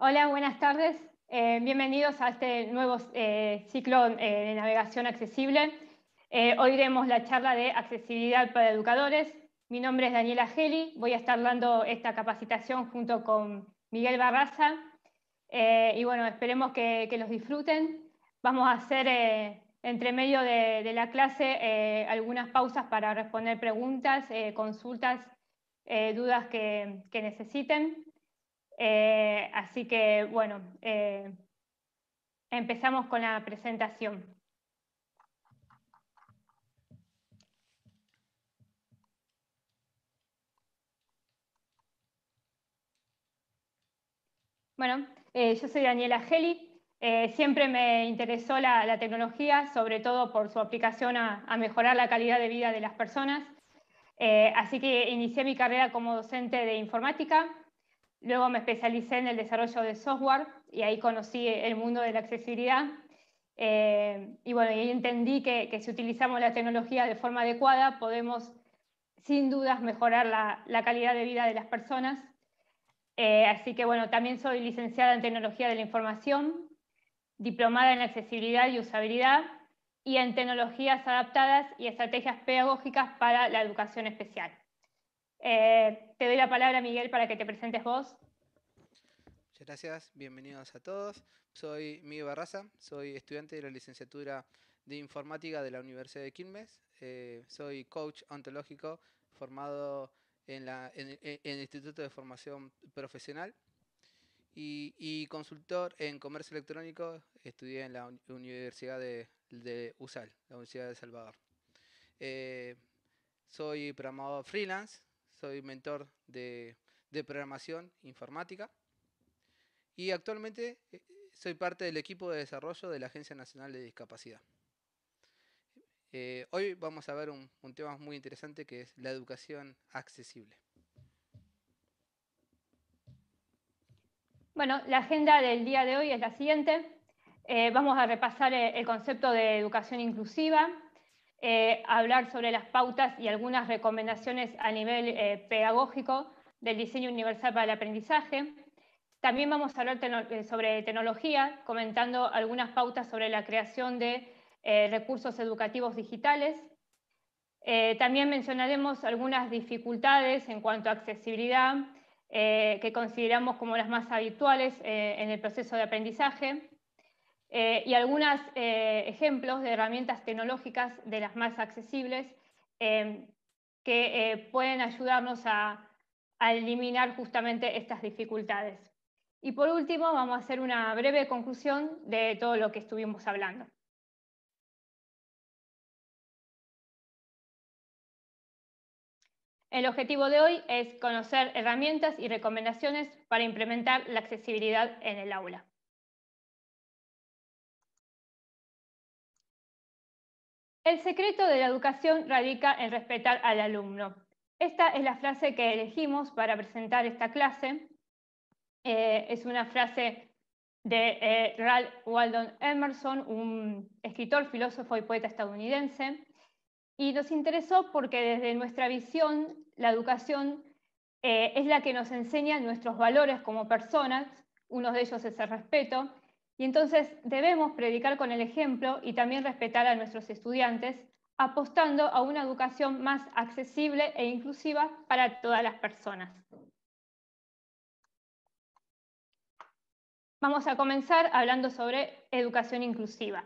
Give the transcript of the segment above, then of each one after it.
Hola, buenas tardes. Eh, bienvenidos a este nuevo eh, ciclo eh, de navegación accesible. hoy veremos la charla de accesibilidad para educadores. Mi nombre es Daniela Geli. Voy a estar dando esta capacitación junto con Miguel Barraza. y bueno, esperemos que, los disfruten. Vamos a hacer entre medio de, la clase algunas pausas para responder preguntas, consultas, dudas que necesiten. Eh, así que, bueno, eh, empezamos con la presentación. Bueno, eh, yo soy Daniela Geli. siempre me interesó la, tecnología, sobre todo por su aplicación a, mejorar la calidad de vida de las personas. así que inicié mi carrera como docente de informática Luego me especialicé en el desarrollo de software y ahí conocí el mundo de la accesibilidad. Eh, y bueno, ahí entendí que, si utilizamos la tecnología de forma adecuada, podemos sin dudas mejorar la, calidad de vida de las personas. Eh, así que bueno, también soy licenciada en tecnología de la información, diplomada en accesibilidad y usabilidad y en tecnologías adaptadas y estrategias pedagógicas para la educación especial. Eh, te doy la palabra, Miguel, para que te presentes vos. Muchas gracias, bienvenidos a todos. Soy Miguel Barraza, soy estudiante de la licenciatura de informática de la Universidad de Quilmes. Eh, soy coach ontológico formado en, el Instituto de Formación Profesional y, consultor en comercio electrónico. Estudié en la Universidad de, USAL, la Universidad de Salvador. Eh, soy programador freelance, soy mentor de, programación informática y actualmente eh, soy parte del equipo de desarrollo de la Agencia Nacional de Discapacidad. Eh, hoy vamos a ver un, tema muy interesante que es la educación accesible. Bueno, la agenda del día de hoy es la siguiente. Eh, vamos a repasar el concepto de educación inclusiva, eh, hablar sobre las pautas y algunas recomendaciones a nivel eh, pedagógico del diseño universal para el aprendizaje. También vamos a hablar eh, sobre tecnología, comentando algunas pautas sobre la creación de recursos educativos digitales. también mencionaremos algunas dificultades en cuanto a accesibilidad que consideramos como las más habituales en el proceso de aprendizaje. Eh, y algunos eh, ejemplos de herramientas tecnológicas de las más accesibles eh, que pueden ayudarnos a, eliminar justamente estas dificultades. Y por último, vamos a hacer una breve conclusión de todo lo que estuvimos hablando. El objetivo de hoy es conocer herramientas y recomendaciones para implementar la accesibilidad en el aula. El secreto de la educación radica en respetar al alumno. Esta es la frase que elegimos para presentar esta clase. Eh, es una frase de eh, Ralph Waldo Emerson, un escritor, filósofo y poeta estadounidense. Y nos interesó porque desde nuestra visión, la educación eh, es la que nos enseña nuestros valores como personas. Uno de ellos es el respeto y entonces debemos predicar con el ejemplo y también respetar a nuestros estudiantes, apostando a una educación más accesible e inclusiva para todas las personas. Vamos a comenzar hablando sobre educación inclusiva.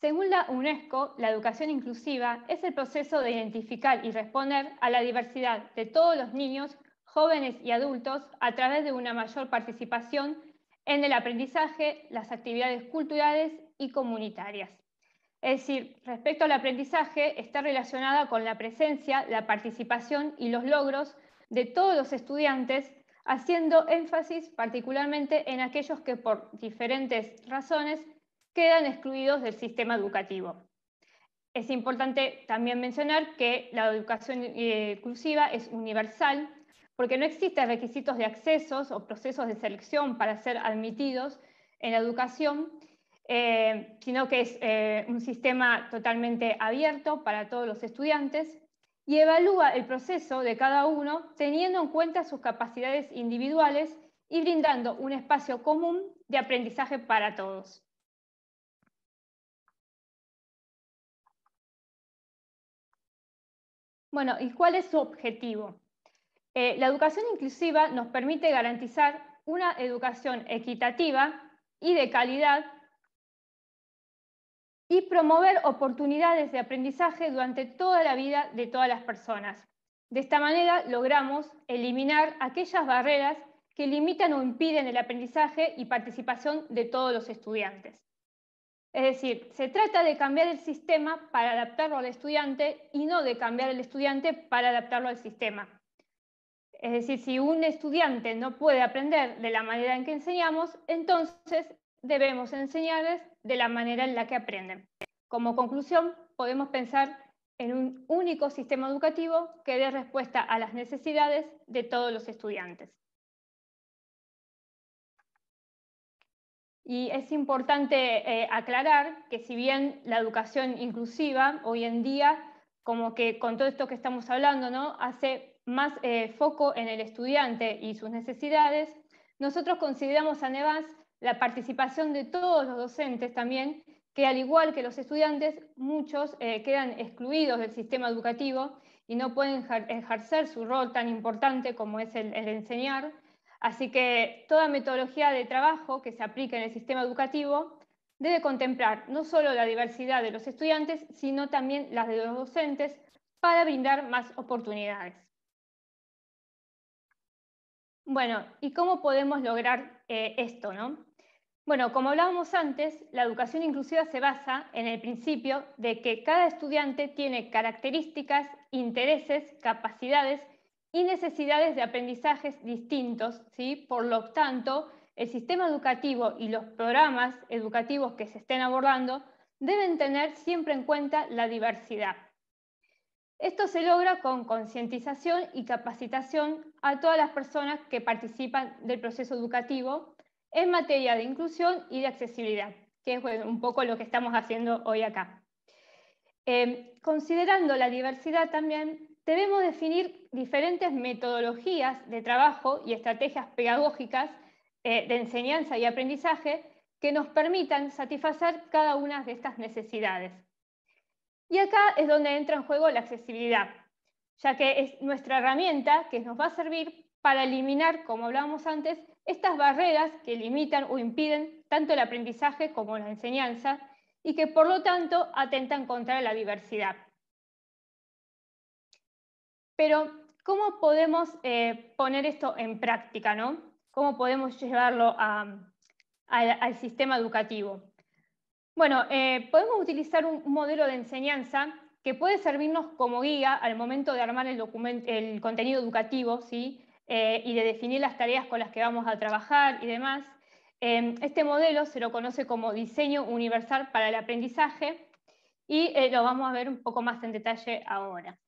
Según la UNESCO, la educación inclusiva es el proceso de identificar y responder a la diversidad de todos los niños jóvenes y adultos a través de una mayor participación en el aprendizaje, las actividades culturales y comunitarias. Es decir, respecto al aprendizaje, está relacionada con la presencia, la participación y los logros de todos los estudiantes, haciendo énfasis particularmente en aquellos que por diferentes razones quedan excluidos del sistema educativo. Es importante también mencionar que la educación eh, inclusiva es universal porque no existen requisitos de accesos o procesos de selección para ser admitidos en la educación, eh, sino que es eh, un sistema totalmente abierto para todos los estudiantes y evalúa el proceso de cada uno teniendo en cuenta sus capacidades individuales y brindando un espacio común de aprendizaje para todos. Bueno, ¿y cuál es su objetivo? Eh, la educación inclusiva nos permite garantizar una educación equitativa y de calidad y promover oportunidades de aprendizaje durante toda la vida de todas las personas. De esta manera logramos eliminar aquellas barreras que limitan o impiden el aprendizaje y participación de todos los estudiantes. Es decir, se trata de cambiar el sistema para adaptarlo al estudiante y no de cambiar el estudiante para adaptarlo al sistema. Es decir, si un estudiante no puede aprender de la manera en que enseñamos, entonces debemos enseñarles de la manera en la que aprenden. Como conclusión, podemos pensar en un único sistema educativo que dé respuesta a las necesidades de todos los estudiantes. Y es importante eh, aclarar que si bien la educación inclusiva hoy en día, como que con todo esto que estamos hablando, ¿no? hace más eh, foco en el estudiante y sus necesidades, nosotros consideramos a Nevas la participación de todos los docentes también, que al igual que los estudiantes, muchos eh, quedan excluidos del sistema educativo y no pueden ejercer su rol tan importante como es el, el enseñar. Así que toda metodología de trabajo que se aplique en el sistema educativo debe contemplar no solo la diversidad de los estudiantes, sino también las de los docentes para brindar más oportunidades. Bueno, ¿y cómo podemos lograr eh, esto? ¿no? Bueno, como hablábamos antes, la educación inclusiva se basa en el principio de que cada estudiante tiene características, intereses, capacidades y necesidades de aprendizajes distintos. ¿sí? Por lo tanto, el sistema educativo y los programas educativos que se estén abordando deben tener siempre en cuenta la diversidad. Esto se logra con concientización y capacitación a todas las personas que participan del proceso educativo en materia de inclusión y de accesibilidad, que es un poco lo que estamos haciendo hoy acá. Em, considerando la diversidad también, debemos definir diferentes metodologías de trabajo y estrategias pedagógicas eh, de enseñanza y aprendizaje que nos permitan satisfacer cada una de estas necesidades. Y acá es donde entra en juego la accesibilidad, ya que es nuestra herramienta que nos va a servir para eliminar, como hablábamos antes, estas barreras que limitan o impiden tanto el aprendizaje como la enseñanza y que por lo tanto atentan contra la diversidad. Pero, ¿cómo podemos eh, poner esto en práctica? ¿no? ¿Cómo podemos llevarlo al sistema educativo? Bueno, eh, podemos utilizar un, modelo de enseñanza que puede servirnos como guía al momento de armar el, contenido educativo ¿sí? Eh, y de definir las tareas con las que vamos a trabajar y demás. Em, este modelo se lo conoce como diseño universal para el aprendizaje y eh, lo vamos a ver un poco más en detalle ahora.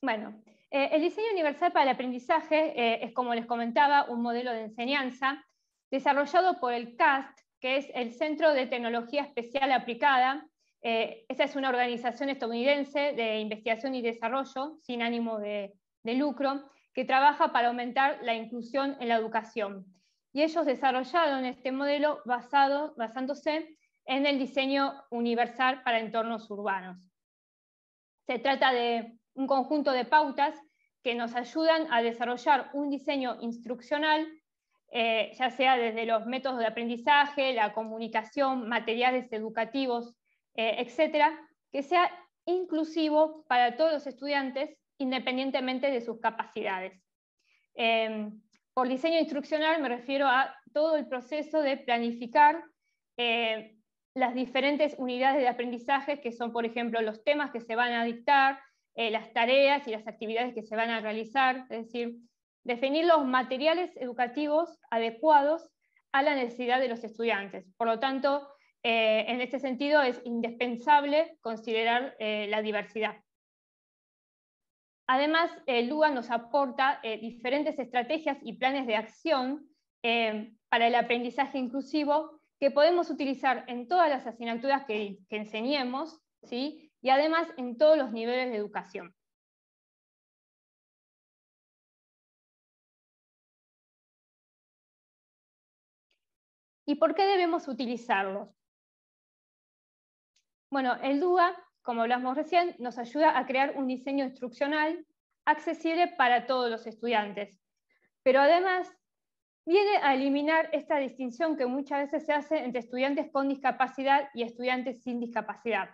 Bueno, eh, el diseño universal para el aprendizaje eh, es, como les comentaba, un modelo de enseñanza desarrollado por el CAST, que es el Centro de Tecnología Especial Aplicada. Eh, esa es una organización estadounidense de investigación y desarrollo sin ánimo de, lucro que trabaja para aumentar la inclusión en la educación. Y ellos desarrollaron este modelo basándose en el diseño universal para entornos urbanos. Se trata de un conjunto de pautas que nos ayudan a desarrollar un diseño instruccional, eh, ya sea desde los métodos de aprendizaje, la comunicación, materiales educativos, etc., eh, etcétera, que sea inclusivo para todos los estudiantes independientemente de sus capacidades. Em, por diseño instruccional me refiero a todo el proceso de planificar eh, las diferentes unidades de aprendizaje, que son, por ejemplo, los temas que se van a dictar, eh, las tareas y las actividades que se van a realizar, es decir, definir los materiales educativos adecuados a la necesidad de los estudiantes. Por lo tanto, eh, en este sentido es indispensable considerar eh, la diversidad. Además, el LUA nos aporta diferentes estrategias y planes de acción para el aprendizaje inclusivo que podemos utilizar en todas las asignaturas que, que enseñemos, ¿sí? y además en todos los niveles de educación. ¿Y por qué debemos utilizarlos? Bueno, el DUA, como hablamos recién, nos ayuda a crear un diseño instruccional accesible para todos los estudiantes, pero además viene a eliminar esta distinción que muchas veces se hace entre estudiantes con discapacidad y estudiantes sin discapacidad.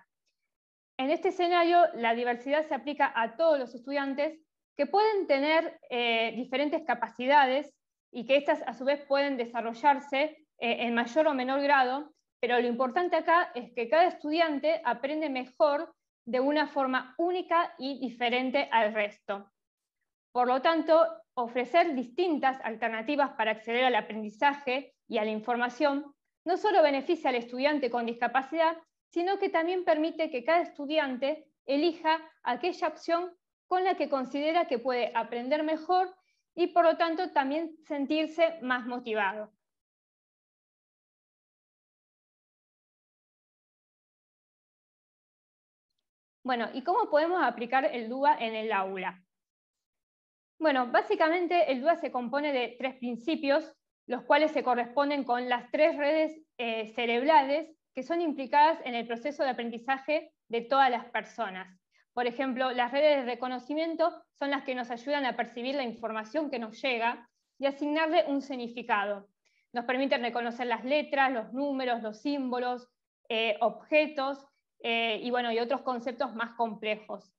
En este escenario, la diversidad se aplica a todos los estudiantes que pueden tener eh, diferentes capacidades y que estas a su vez pueden desarrollarse eh, en mayor o menor grado, pero lo importante acá es que cada estudiante aprende mejor de una forma única y diferente al resto. Por lo tanto, ofrecer distintas alternativas para acceder al aprendizaje y a la información no solo beneficia al estudiante con discapacidad, sino que también permite que cada estudiante elija aquella opción con la que considera que puede aprender mejor y por lo tanto también sentirse más motivado. Bueno, ¿y cómo podemos aplicar el DUA en el aula? Bueno, básicamente el DUA se compone de tres principios, los cuales se corresponden con las tres redes eh, cerebrales que son implicadas en el proceso de aprendizaje de todas las personas. Por ejemplo, las redes de reconocimiento son las que nos ayudan a percibir la información que nos llega y asignarle un significado. Nos permiten reconocer las letras, los números, los símbolos, eh, objetos eh, y, bueno, y otros conceptos más complejos.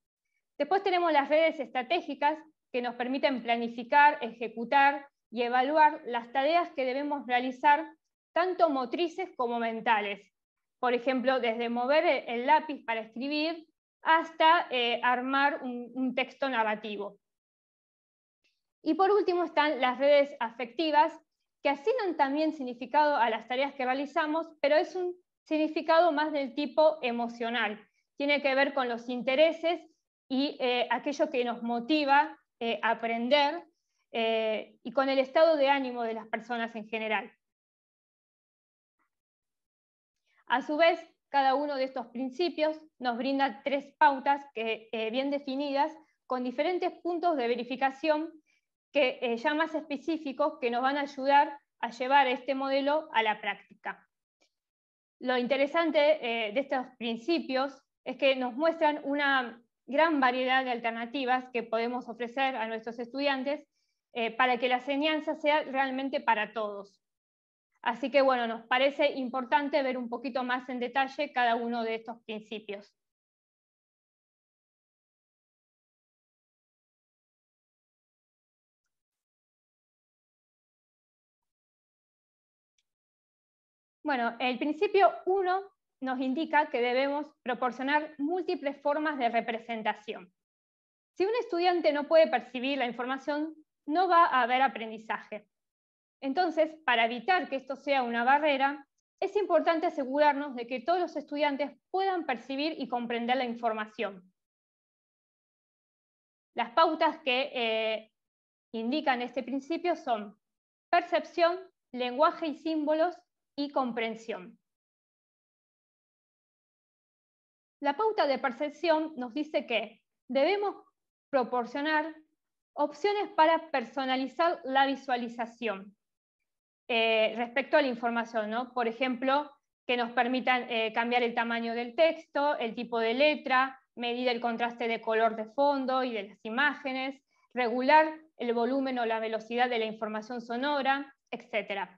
Después tenemos las redes estratégicas que nos permiten planificar, ejecutar y evaluar las tareas que debemos realizar, tanto motrices como mentales, por ejemplo, desde mover e-, el, lápiz para escribir hasta eh, armar un, texto narrativo. Y por último están las redes afectivas, que asignan también significado a las tareas que realizamos, pero es un significado más del tipo emocional. Tiene que ver con los intereses y eh, aquello que nos motiva eh, a aprender y con el estado de ánimo de las personas en general. A su vez, cada uno de estos principios nos brinda tres pautas eh, bien definidas con diferentes puntos de verificación que, eh, ya más específicos que nos van a ayudar a llevar este modelo a la práctica. Lo interesante eh, de estos principios es que nos muestran una gran variedad de alternativas que podemos ofrecer a nuestros estudiantes para que la enseñanza sea realmente para todos. Así que bueno, nos parece importante ver un poquito más en detalle cada uno de estos principios. Bueno, el principio 1 nos indica que debemos proporcionar múltiples formas de representación. Si un estudiante no puede percibir la información, no va a haber aprendizaje. Entonces, para evitar que esto sea una barrera, es importante asegurarnos de que todos los estudiantes puedan percibir y comprender la información. Las pautas que eh, indican este principio son percepción, lenguaje y símbolos y comprensión. La pauta de percepción nos dice que debemos proporcionar opciones para personalizar la visualización. Eh, respecto a la información, Por ejemplo, que nos permitan eh, cambiar el tamaño del texto, el tipo de letra, medir el contraste de color de fondo y de las imágenes, regular el volumen o la velocidad de la información sonora, etc.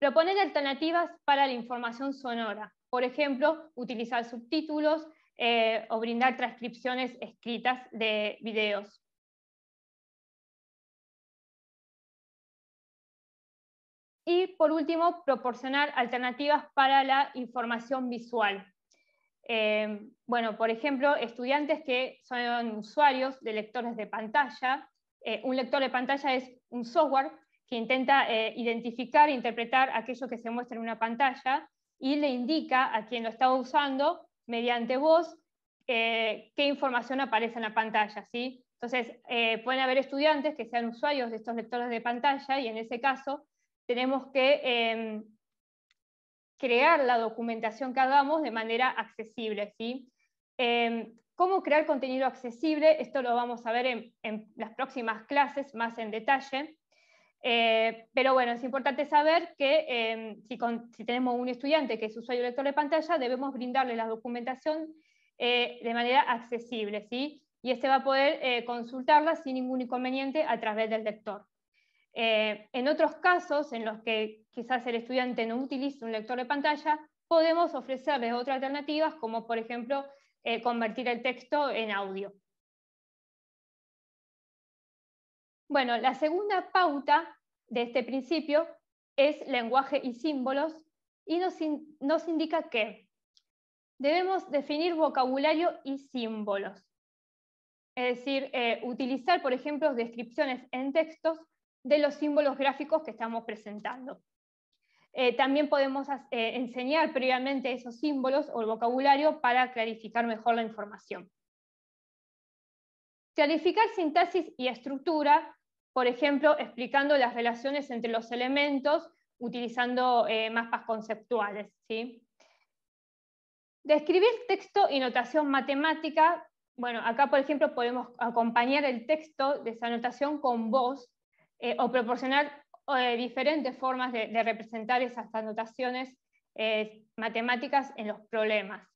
Proponer alternativas para la información sonora, por ejemplo, utilizar subtítulos eh, o brindar transcripciones escritas de videos. Y por último, proporcionar alternativas para la información visual. Eh, bueno, por ejemplo, estudiantes que son usuarios de lectores de pantalla. Eh, un lector de pantalla es un software que intenta eh, identificar e interpretar aquello que se muestra en una pantalla y le indica a quien lo está usando mediante voz qué información aparece en la pantalla. ¿sí? Entonces, pueden haber estudiantes que sean usuarios de estos lectores de pantalla y en ese caso tenemos que em, crear la documentación que hagamos de manera accesible. ¿sí? Em, ¿Cómo crear contenido accesible? Esto lo vamos a ver en, las próximas clases más en detalle. Eh, pero bueno, es importante saber que em, si, tenemos un estudiante que es usuario lector de pantalla, debemos brindarle la documentación eh, de manera accesible, ¿sí? Y este va a poder eh, consultarla sin ningún inconveniente a través del lector. Eh, en otros casos, en los que quizás el estudiante no utilice un lector de pantalla, podemos ofrecerles otras alternativas, como por ejemplo eh, convertir el texto en audio. Bueno, la segunda pauta de este principio es lenguaje y símbolos, y nos, indica que debemos definir vocabulario y símbolos. Es decir, eh, utilizar, por ejemplo, descripciones en textos de los símbolos gráficos que estamos presentando. Eh, también podemos eh, enseñar previamente esos símbolos o el vocabulario para clarificar mejor la información. Clarificar sintaxis y estructura, por ejemplo, explicando las relaciones entre los elementos utilizando eh, mapas conceptuales. ¿sí? Describir texto y notación matemática. Bueno, acá por ejemplo podemos acompañar el texto de esa notación con voz eh, o proporcionar eh, diferentes formas de, representar esas anotaciones eh, matemáticas en los problemas.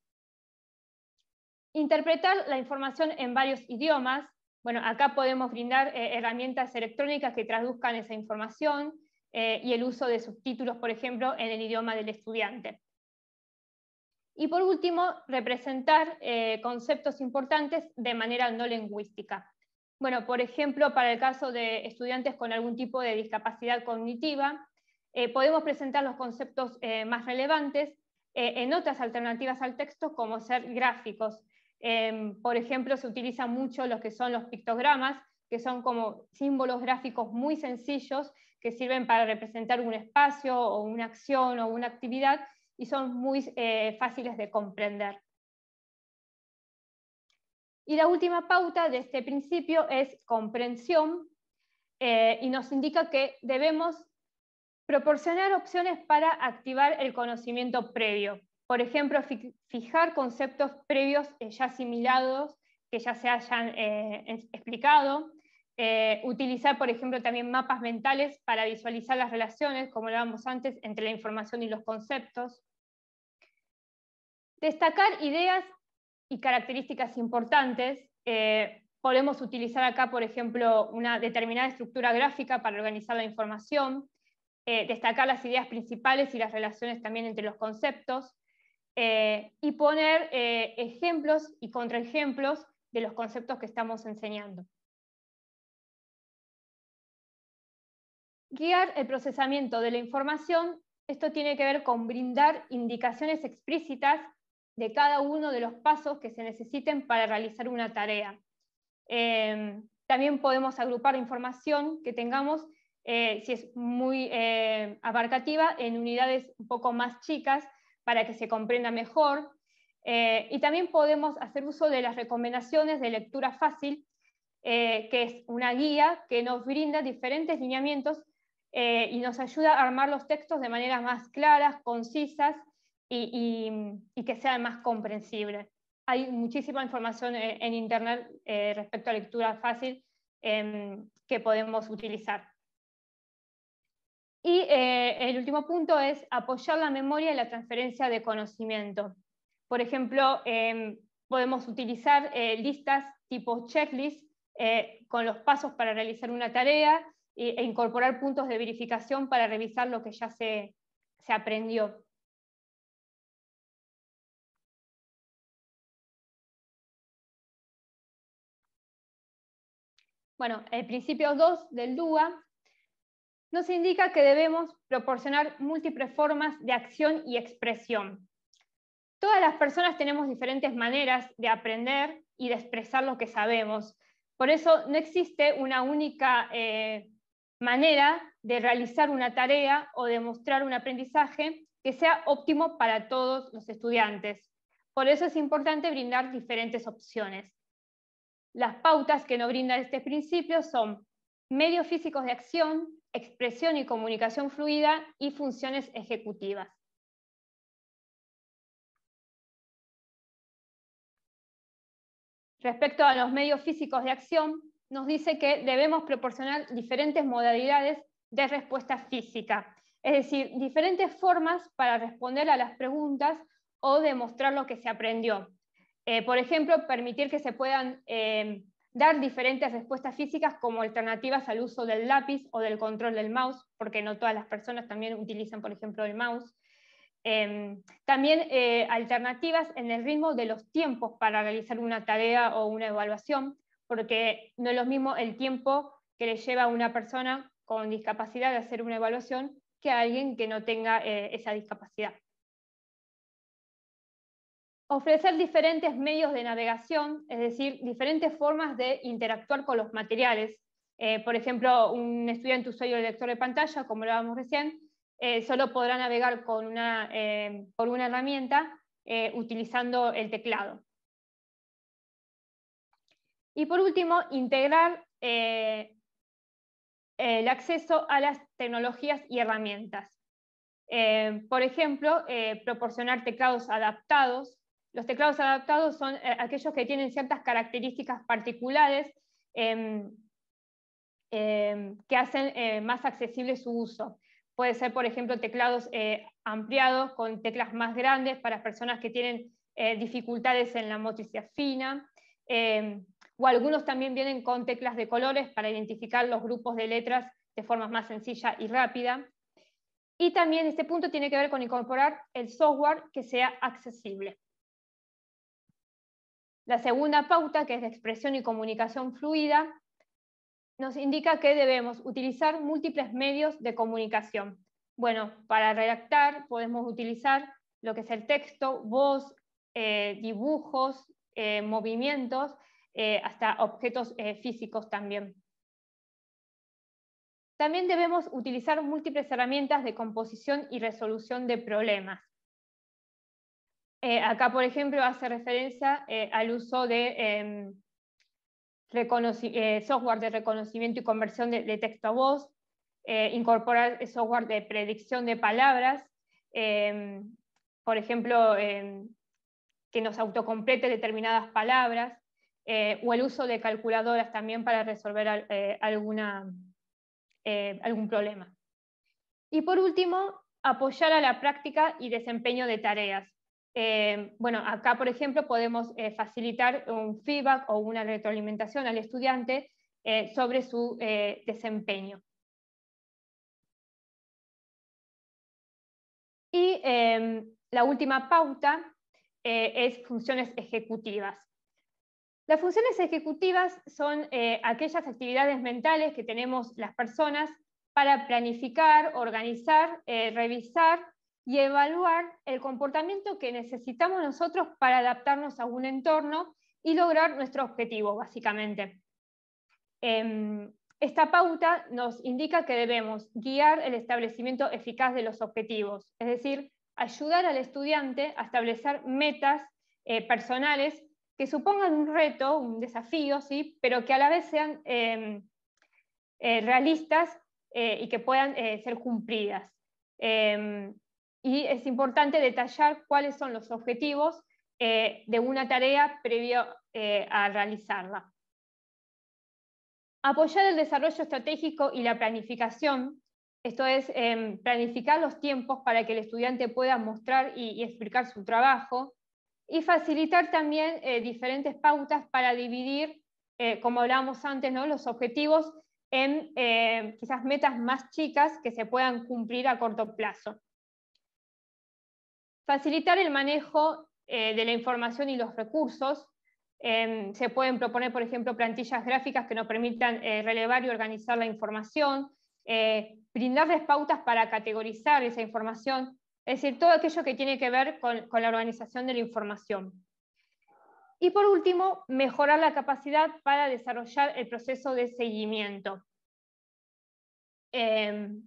Interpretar la información en varios idiomas. Bueno, acá podemos brindar herramientas electrónicas que traduzcan esa información y el uso de subtítulos, por ejemplo, en el idioma del estudiante. Y por último, representar conceptos importantes de manera no lingüística. Bueno, por ejemplo, para el caso de estudiantes con algún tipo de discapacidad cognitiva, eh, podemos presentar los conceptos eh, más relevantes eh, en otras alternativas al texto, como ser gráficos. Em, por ejemplo, se utilizan mucho los que son los pictogramas, que son como símbolos gráficos muy sencillos que sirven para representar un espacio o una acción o una actividad y son muy fáciles de comprender. Y la última pauta de este principio es comprensión eh, y nos indica que debemos proporcionar opciones para activar el conocimiento previo. Por ejemplo, fijar conceptos previos eh, ya asimilados, que ya se hayan eh, explicado. utilizar, por ejemplo, también mapas mentales para visualizar las relaciones, como hablábamos antes, entre la información y los conceptos. Destacar ideas y características importantes. Eh, podemos utilizar acá, por ejemplo, una determinada estructura gráfica para organizar la información, eh, destacar las ideas principales y las relaciones también entre los conceptos, eh, y poner ejemplos y contraejemplos de los conceptos que estamos enseñando. Guiar el procesamiento de la información, esto tiene que ver con brindar indicaciones explícitas de cada uno de los pasos que se necesiten para realizar una tarea. Em, también podemos agrupar información que tengamos, eh, si es muy eh, abarcativa, en unidades un poco más chicas para que se comprenda mejor. Eh, y también podemos hacer uso de las recomendaciones de lectura fácil, que es una guía que nos brinda diferentes lineamientos y nos ayuda a armar los textos de maneras más claras, concisas y, que sea más comprensible. Hay muchísima información eh, en Internet eh, respecto a lectura fácil em, que podemos utilizar. Y eh, el último punto es apoyar la memoria y la transferencia de conocimiento. Por ejemplo, em, podemos utilizar listas tipo checklist con los pasos para realizar una tarea e, e incorporar puntos de verificación para revisar lo que ya se, se aprendió. Bueno, el principio 2 del DUA nos indica que debemos proporcionar múltiples formas de acción y expresión. Todas las personas tenemos diferentes maneras de aprender y de expresar lo que sabemos. Por eso no existe una única eh, manera de realizar una tarea o de mostrar un aprendizaje que sea óptimo para todos los estudiantes. Por eso es importante brindar diferentes opciones. Las pautas que nos brindan este principio son medios físicos de acción, expresión y comunicación fluida y funciones ejecutivas. Respecto a los medios físicos de acción, nos dice que debemos proporcionar diferentes modalidades de respuesta física, es decir, diferentes formas para responder a las preguntas o demostrar lo que se aprendió, eh, por ejemplo, permitir que se puedan em, dar diferentes respuestas físicas como alternativas al uso del lápiz o del control del mouse, porque no todas las personas también utilizan, por ejemplo, el mouse. Em, también eh, alternativas en el ritmo de los tiempos para realizar una tarea o una evaluación, porque no es lo mismo el tiempo que le lleva a una persona con discapacidad de hacer una evaluación que a alguien que no tenga eh, esa discapacidad. Ofrecer diferentes medios de navegación, es decir, diferentes formas de interactuar con los materiales. Eh, por ejemplo, un estudiante usuario de lector de pantalla, como lo hablábamos recién, eh, solo podrá navegar por eh, una, herramienta utilizando el teclado. Y por último, integrar el acceso a las tecnologías y herramientas. por ejemplo, proporcionar teclados adaptados los teclados adaptados son eh, aquellos que tienen ciertas características particulares em, em, que hacen eh, más accesible su uso. Puede ser, por ejemplo, teclados eh, ampliados con teclas más grandes para personas que tienen dificultades en la motricidad fina. Em, o algunos también vienen con teclas de colores para identificar los grupos de letras de forma más sencilla y rápida. Y también este punto tiene que ver con incorporar el software que sea accesible. La segunda pauta, que es de expresión y comunicación fluida, nos indica que debemos utilizar múltiples medios de comunicación. Bueno, para redactar podemos utilizar lo que es el texto, voz, eh, dibujos, eh, movimientos, eh, hasta objetos físicos también. También debemos utilizar múltiples herramientas de composición y resolución de problemas. Eh, acá, por ejemplo, hace referencia eh, al uso de em, eh, software de reconocimiento y conversión de, texto a voz, incorporar software de predicción de palabras, em, por ejemplo, em, que nos autocomplete determinadas palabras, o el uso de calculadoras también para resolver alguna, algún problema. Y por último, apoyar a la práctica y desempeño de tareas. Eh, bueno, acá, por ejemplo, podemos eh, facilitar un feedback o una retroalimentación al estudiante eh, sobre su desempeño. Y em, la última pauta es funciones ejecutivas. Las funciones ejecutivas son aquellas actividades mentales que tenemos las personas para planificar, organizar, revisar y evaluar el comportamiento que necesitamos nosotros para adaptarnos a un entorno y lograr nuestro objetivo, básicamente. Em, esta pauta nos indica que debemos guiar el establecimiento eficaz de los objetivos, es decir, ayudar al estudiante a establecer metas eh, personales que supongan un reto, un desafío, ¿sí? pero que a la vez sean em, eh, realistas eh, y que puedan ser cumplidas. Em, y es importante detallar cuáles son los objetivos eh, de una tarea previo eh, a realizarla. Apoyar el desarrollo estratégico y la planificación, esto es, em, planificar los tiempos para que el estudiante pueda mostrar y, explicar su trabajo, y facilitar también eh, diferentes pautas para dividir, como hablábamos antes, los objetivos en quizás metas más chicas que se puedan cumplir a corto plazo. Facilitar el manejo eh, de la información y los recursos. Em, se pueden proponer, por ejemplo, plantillas gráficas que nos permitan eh, relevar y organizar la información, eh, brindarles pautas para categorizar esa información, es decir, todo aquello que tiene que ver con, la organización de la información. Y por último, mejorar la capacidad para desarrollar el proceso de seguimiento. Em,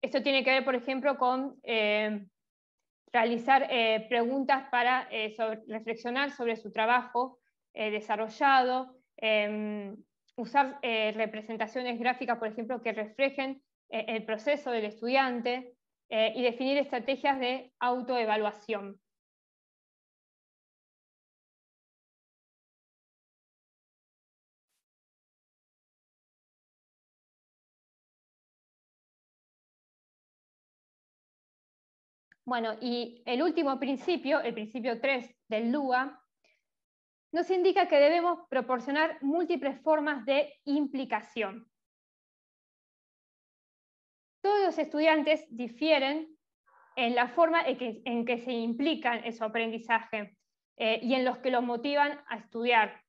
esto tiene que ver, por ejemplo, con em, realizar eh, preguntas para eh, reflexionar sobre su trabajo eh, desarrollado, em, usar representaciones gráficas, por ejemplo, que reflejen el proceso del estudiante y definir estrategias de autoevaluación. Bueno, y el último principio, el principio 3 del LUA, nos indica que debemos proporcionar múltiples formas de implicación. Todos los estudiantes difieren en la forma en que, se implican en su aprendizaje eh, y en los que los motivan a estudiar.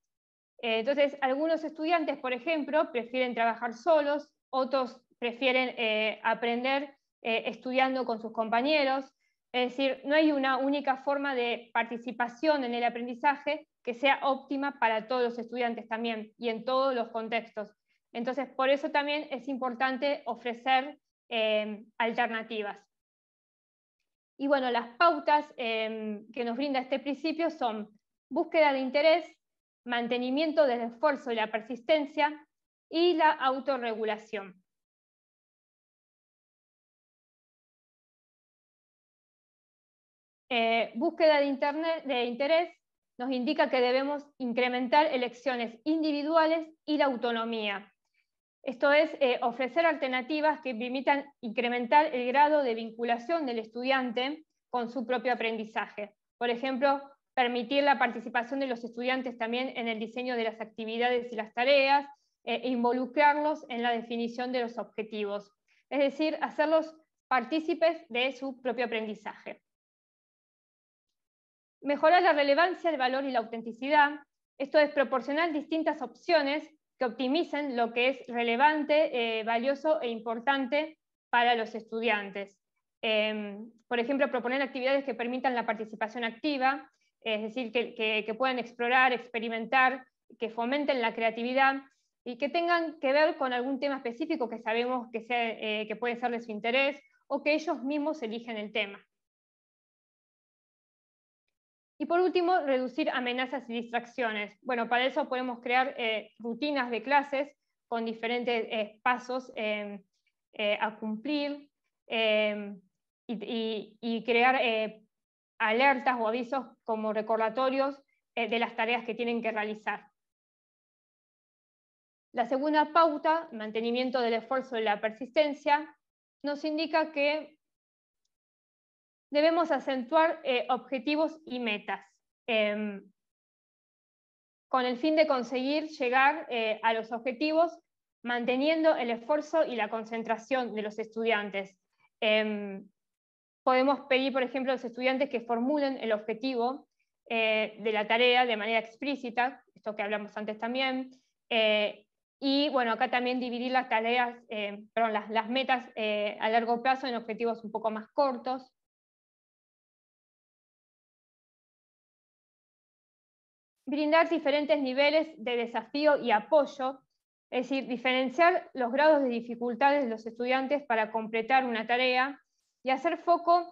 Eh, entonces, algunos estudiantes, por ejemplo, prefieren trabajar solos, otros prefieren eh, aprender estudiando con sus compañeros, es decir, no hay una única forma de participación en el aprendizaje que sea óptima para todos los estudiantes también y en todos los contextos. Entonces, por eso también es importante ofrecer em, alternativas. Y bueno, las pautas em, que nos brinda este principio son búsqueda de interés, mantenimiento del esfuerzo y la persistencia y la autorregulación. Eh, búsqueda de, internet, de interés nos indica que debemos incrementar elecciones individuales y la autonomía. Esto es eh, ofrecer alternativas que permitan incrementar el grado de vinculación del estudiante con su propio aprendizaje. Por ejemplo, permitir la participación de los estudiantes también en el diseño de las actividades y las tareas, eh, e involucrarlos en la definición de los objetivos. Es decir, hacerlos partícipes de su propio aprendizaje mejorar la relevancia, el valor y la autenticidad. Esto es proporcionar distintas opciones que optimicen lo que es relevante, eh, valioso e importante para los estudiantes. Em, por ejemplo, proponer actividades que permitan la participación activa, es decir, que, puedan explorar, experimentar, que fomenten la creatividad y que tengan que ver con algún tema específico que sabemos que, eh, que puede ser de su interés o que ellos mismos eligen el tema. Y por último, reducir amenazas y distracciones. Bueno, para eso podemos crear eh, rutinas de clases con diferentes eh, pasos em, eh, a cumplir em, y, crear alertas o avisos como recordatorios de las tareas que tienen que realizar. La segunda pauta, mantenimiento del esfuerzo y la persistencia, nos indica que debemos acentuar eh, objetivos y metas em, con el fin de conseguir llegar eh, a los objetivos manteniendo el esfuerzo y la concentración de los estudiantes. Em, podemos pedir, por ejemplo, a los estudiantes que formulen el objetivo eh, de la tarea de manera explícita, esto que hablamos antes también, y bueno, acá también dividir las tareas, em, perdón, las, metas a largo plazo en objetivos un poco más cortos. brindar diferentes niveles de desafío y apoyo, es decir, diferenciar los grados de dificultades de los estudiantes para completar una tarea y hacer foco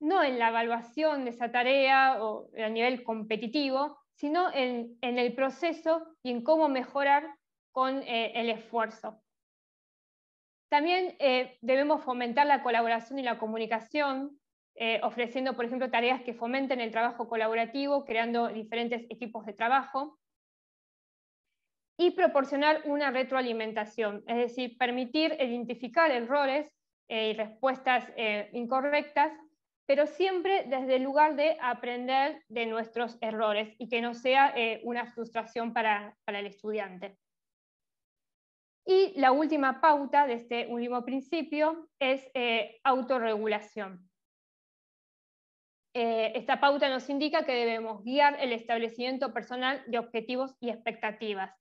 no en la evaluación de esa tarea o a nivel competitivo, sino en, el proceso y en cómo mejorar con eh, el esfuerzo. También eh, debemos fomentar la colaboración y la comunicación, eh, ofreciendo, por ejemplo, tareas que fomenten el trabajo colaborativo, creando diferentes equipos de trabajo, y proporcionar una retroalimentación, es decir, permitir identificar errores eh, y respuestas eh, incorrectas, pero siempre desde el lugar de aprender de nuestros errores y que no sea una frustración para, el estudiante. Y la última pauta de este último principio es autorregulación. Eh, esta pauta nos indica que debemos guiar el establecimiento personal de objetivos y expectativas,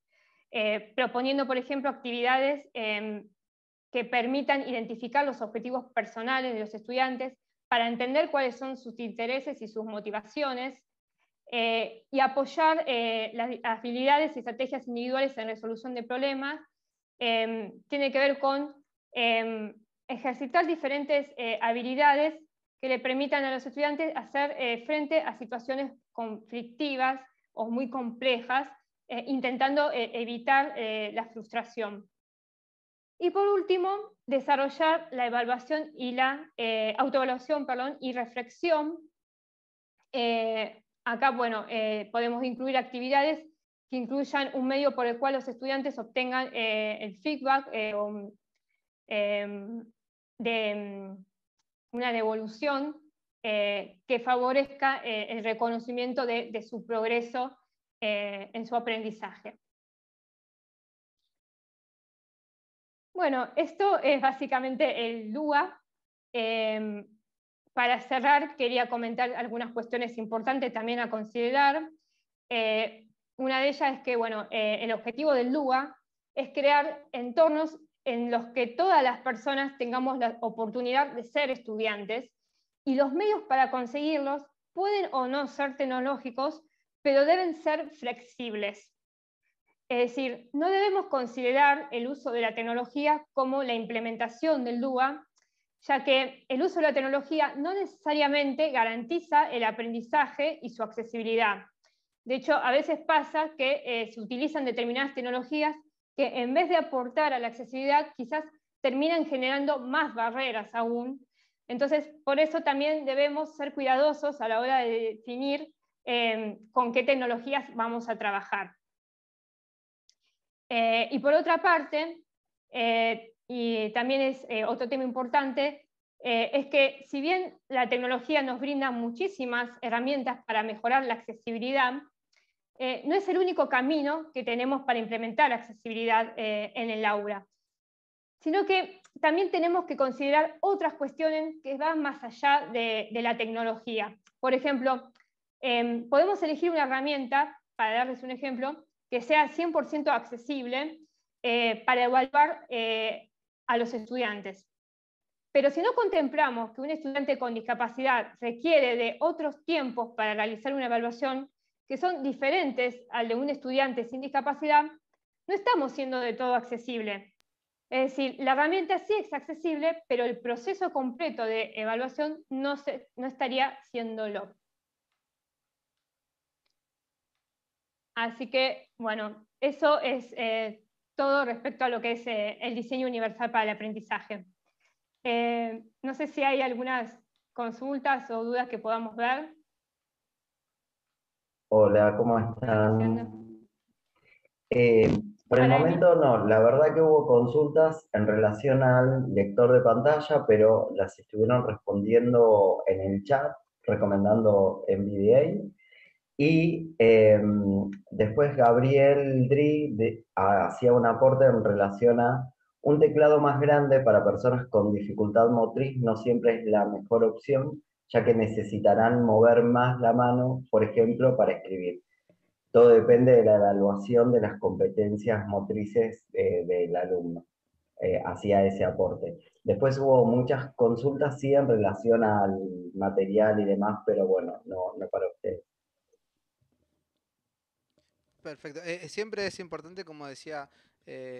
eh, proponiendo, por ejemplo, actividades em, que permitan identificar los objetivos personales de los estudiantes para entender cuáles son sus intereses y sus motivaciones, eh, y apoyar las habilidades y estrategias individuales en resolución de problemas. Em, tiene que ver con em, ejercitar diferentes habilidades que le permitan a los estudiantes hacer eh, frente a situaciones conflictivas o muy complejas, eh, intentando eh, evitar la frustración. Y por último, desarrollar la evaluación y la autoevaluación perdón, y reflexión. acá, bueno, podemos incluir actividades que incluyan un medio por el cual los estudiantes obtengan el feedback em, de, em, una devolución eh, que favorezca eh, el reconocimiento de, su progreso eh, en su aprendizaje. Bueno, esto es básicamente el LUA. Em, para cerrar, quería comentar algunas cuestiones importantes también a considerar. una de ellas es que bueno, el objetivo del LUA es crear entornos en los que todas las personas tengamos la oportunidad de ser estudiantes y los medios para conseguirlos pueden o no ser tecnológicos, pero deben ser flexibles. Es decir, no debemos considerar el uso de la tecnología como la implementación del DUA, ya que el uso de la tecnología no necesariamente garantiza el aprendizaje y su accesibilidad. De hecho, a veces pasa que eh, se utilizan determinadas tecnologías que en vez de aportar a la accesibilidad, quizás terminan generando más barreras aún. Entonces, por eso también debemos ser cuidadosos a la hora de definir em, con qué tecnologías vamos a trabajar. Eh, y por otra parte, eh, y también es eh, otro tema importante, es que si bien la tecnología nos brinda muchísimas herramientas para mejorar la accesibilidad, eh, no es el único camino que tenemos para implementar accesibilidad eh, en el aula, sino que también tenemos que considerar otras cuestiones que van más allá de, la tecnología. Por ejemplo, em, podemos elegir una herramienta, para darles un ejemplo, que sea 100% accesible eh, para evaluar a los estudiantes. Pero si no contemplamos que un estudiante con discapacidad requiere de otros tiempos para realizar una evaluación, que son diferentes al de un estudiante sin discapacidad, no estamos siendo de todo accesible. Es decir, la herramienta sí es accesible, pero el proceso completo de evaluación no, se, no estaría siéndolo. Así que, bueno, eso es eh, todo respecto a lo que es eh, el diseño universal para el aprendizaje. Eh, no sé si hay algunas consultas o dudas que podamos ver. Hola, ¿cómo están? Eh, por el momento no, la verdad que hubo consultas en relación al lector de pantalla, pero las estuvieron respondiendo en el chat, recomendando NVDA. Y em, después Gabriel Dri hacía un aporte en relación a un teclado más grande para personas con dificultad motriz no siempre es la mejor opción, ya que necesitarán mover más la mano, por ejemplo, para escribir. Todo depende de la evaluación de las competencias motrices eh, del alumno eh, hacia ese aporte. Después hubo muchas consultas, sí, en relación al material y demás, pero bueno, no, no para ustedes. Perfecto. Eh, siempre es importante, como decía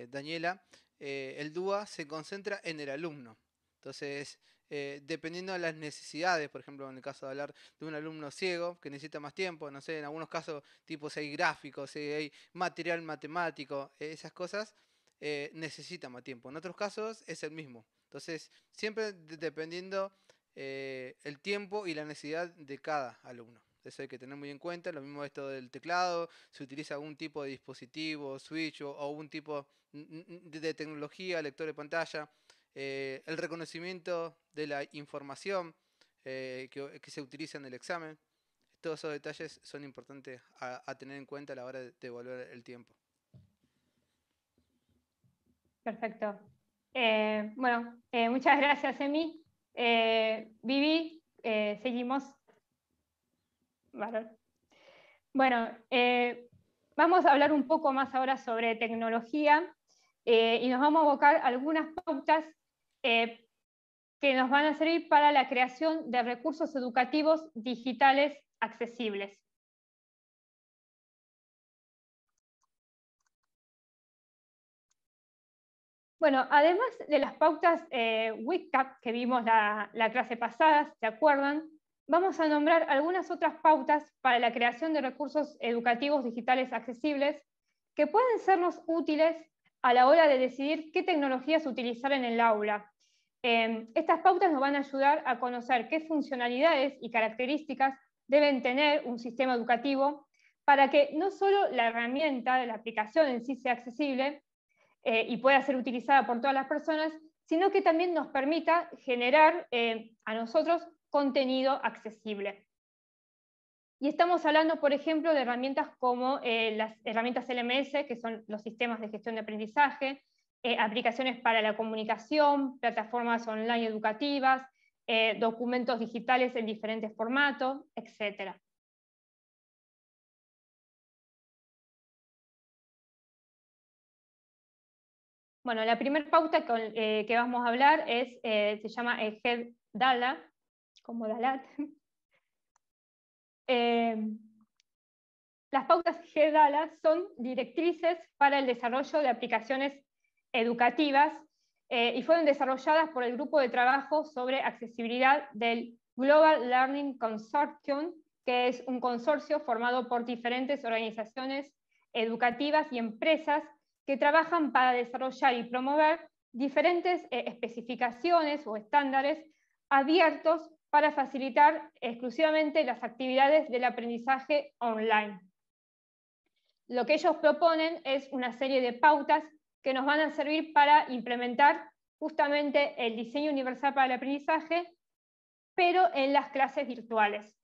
Daniela, el DUA se concentra en el alumno. Entonces, eh, dependiendo de las necesidades, por ejemplo, en el caso de hablar de un alumno ciego que necesita más tiempo, no sé, en algunos casos, tipo si hay gráficos, si hay material matemático, e, esas cosas, eh, necesita más tiempo. En otros casos es el mismo. Entonces, siempre dependiendo eh, el tiempo y la necesidad de cada alumno. Eso hay que tener muy en cuenta. Lo mismo esto del teclado, si utiliza algún tipo de dispositivo, switch o, algún tipo de tecnología, lector de pantalla. Eh, el reconocimiento de la información eh, que, se utiliza en el examen. Todos esos detalles son importantes a, tener en cuenta a la hora de devolver el tiempo. Perfecto. Eh, bueno, muchas gracias, Emi. Vivi, seguimos. Bueno, vamos a hablar un poco más ahora sobre tecnología y nos vamos a abocar algunas pautas eh, que nos van a servir para la creación de recursos educativos digitales accesibles. Bueno, además de las pautas eh, WICAP que vimos la, la clase pasada, ¿se acuerdan? Vamos a nombrar algunas otras pautas para la creación de recursos educativos digitales accesibles que pueden sernos útiles a la hora de decidir qué tecnologías utilizar en el aula. Em, estas pautas nos van a ayudar a conocer qué funcionalidades y características deben tener un sistema educativo para que no solo la herramienta de la aplicación en sí sea accesible eh, y pueda ser utilizada por todas las personas, sino que también nos permita generar em, a nosotros contenido accesible. Y estamos hablando, por ejemplo, de herramientas como eh, las herramientas LMS, que son los sistemas de gestión de aprendizaje, eh, aplicaciones para la comunicación, plataformas online educativas, eh, documentos digitales en diferentes formatos, etc. Bueno, la primera pauta eh, que vamos a hablar es, se llama Head como Dalat. Las pautas GEDALA son directrices para el desarrollo de aplicaciones educativas eh, y fueron desarrolladas por el grupo de trabajo sobre accesibilidad del Global Learning Consortium, que es un consorcio formado por diferentes organizaciones educativas y empresas que trabajan para desarrollar y promover diferentes eh, especificaciones o estándares abiertos para facilitar exclusivamente las actividades del aprendizaje online. Lo que ellos proponen es una serie de pautas que nos van a servir para implementar justamente el diseño universal para el aprendizaje, pero en las clases virtuales.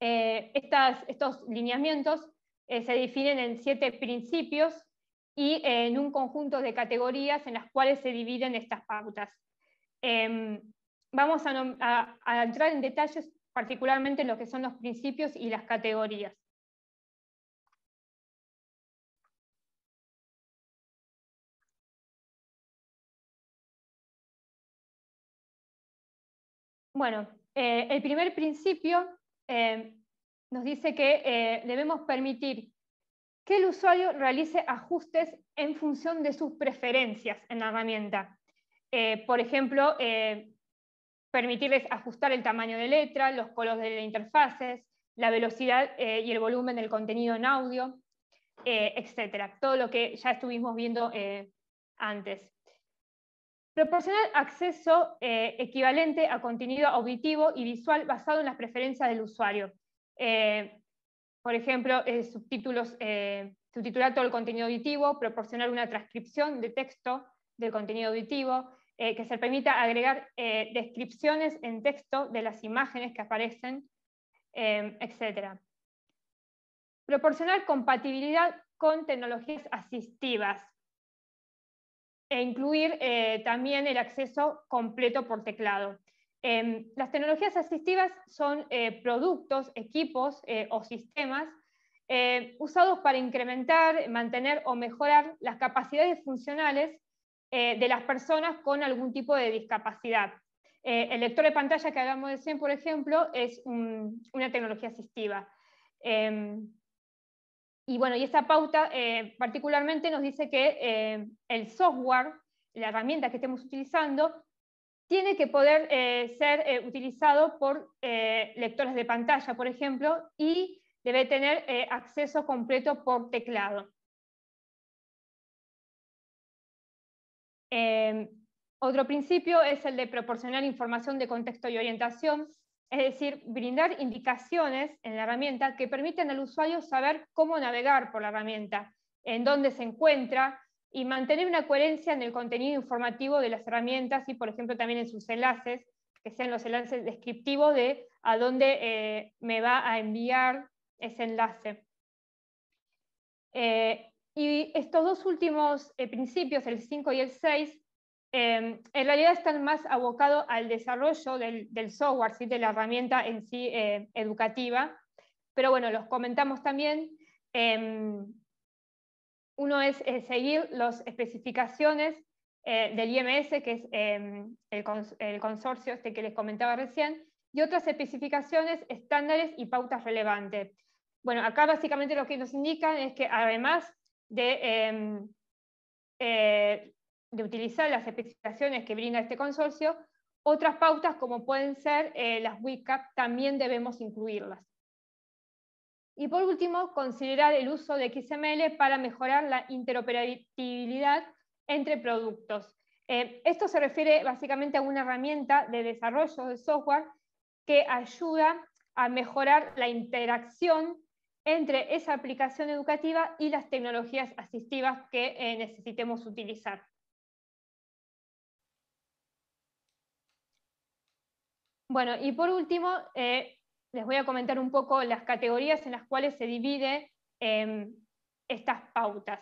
Eh, estos lineamientos eh, se definen en siete principios y eh, en un conjunto de categorías en las cuales se dividen estas pautas. Em, vamos a entrar en detalles particularmente en lo que son los principios y las categorías. Bueno, eh, el primer principio eh, nos dice que eh, debemos permitir que el usuario realice ajustes en función de sus preferencias en la herramienta. por ejemplo, permitirles ajustar el tamaño de letra, los colores de las interfaces, la velocidad y el volumen del contenido en audio, etcétera. Todo lo que ya estuvimos viendo antes. Proporcionar acceso eh, equivalente a contenido auditivo y visual basado en las preferencias del usuario. Eh, por ejemplo, eh, subtítulos, subtitular todo el contenido auditivo, proporcionar una transcripción de texto del contenido auditivo, que se permita agregar descripciones en texto de las imágenes que aparecen, em, etc. Proporcionar compatibilidad con tecnologías asistivas e incluir eh, también el acceso completo por teclado. Em, las tecnologías asistivas son eh, productos, equipos eh, o sistemas usados para incrementar, mantener o mejorar las capacidades funcionales de las personas con algún tipo de discapacidad. el lector de pantalla que hablamos de 100, por ejemplo, es una tecnología asistiva. Em, y bueno, y esta pauta eh, particularmente nos dice que eh, el software, la herramienta que estemos utilizando, tiene que poder eh, ser utilizado por lectores de pantalla, por ejemplo, y debe tener acceso completo por teclado. otro principio es el de proporcionar información de contexto y orientación es decir, brindar indicaciones en la herramienta que permiten al usuario saber cómo navegar por la herramienta, en dónde se encuentra y mantener una coherencia en el contenido informativo de las herramientas y, por ejemplo, también en sus enlaces, que sean los enlaces descriptivos de a dónde eh, me va a enviar ese enlace. Eh, y estos dos últimos eh, principios, el 5 y el 6, Em, en realidad están más abocados al desarrollo del, software, ¿sí? de la herramienta en sí eh, educativa. Pero bueno, los comentamos también. Em, uno es eh, seguir las especificaciones eh, del IMS, que es em, el, consorcio este que les comentaba recién, y otras especificaciones, estándares y pautas relevantes. Bueno, acá básicamente lo que nos indican es que además de de utilizar las especificaciones que brinda este consorcio, otras pautas como pueden ser eh, las WICAP también debemos incluirlas. Y por último, considerar el uso de XML para mejorar la interoperabilidad entre productos. Eh, esto se refiere básicamente a una herramienta de desarrollo de software que ayuda a mejorar la interacción entre esa aplicación educativa y las tecnologías asistivas que eh, necesitemos utilizar. Bueno, y por último, eh, les voy a comentar un poco las categorías en las cuales se divide em, estas pautas.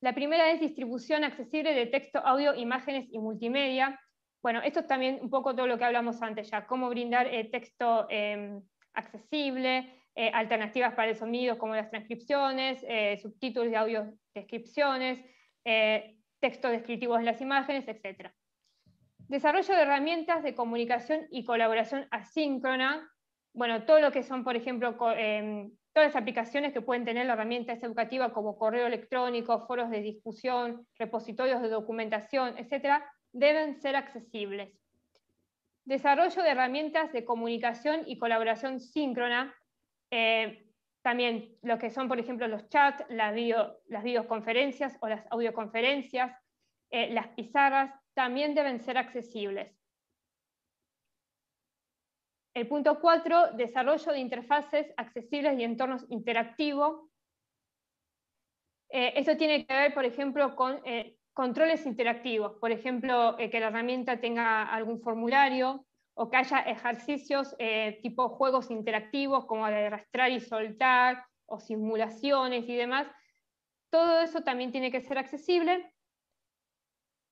La primera es distribución accesible de texto, audio, imágenes y multimedia. Bueno, esto es también un poco todo lo que hablamos antes ya, cómo brindar eh, texto em, accesible, eh, alternativas para el sonido como las transcripciones, subtítulos de audio descripciones, eh, textos descriptivos de las imágenes, etc. Desarrollo de herramientas de comunicación y colaboración asíncrona. Bueno, todo lo que son, por ejemplo, em, todas las aplicaciones que pueden tener la herramienta educativa como correo electrónico, foros de discusión, repositorios de documentación, etcétera, deben ser accesibles. Desarrollo de herramientas de comunicación y colaboración síncrona. Eh, también lo que son, por ejemplo, los chats, las, videoconferencias o las audioconferencias, eh, las pizarras, también deben ser accesibles. El punto 4, desarrollo de interfaces accesibles y entornos interactivos. Eh, eso tiene que ver, por ejemplo, con eh, controles interactivos, por ejemplo, eh, que la herramienta tenga algún formulario o que haya ejercicios tipo juegos interactivos como de arrastrar y soltar o simulaciones y demás. Todo eso también tiene que ser accesible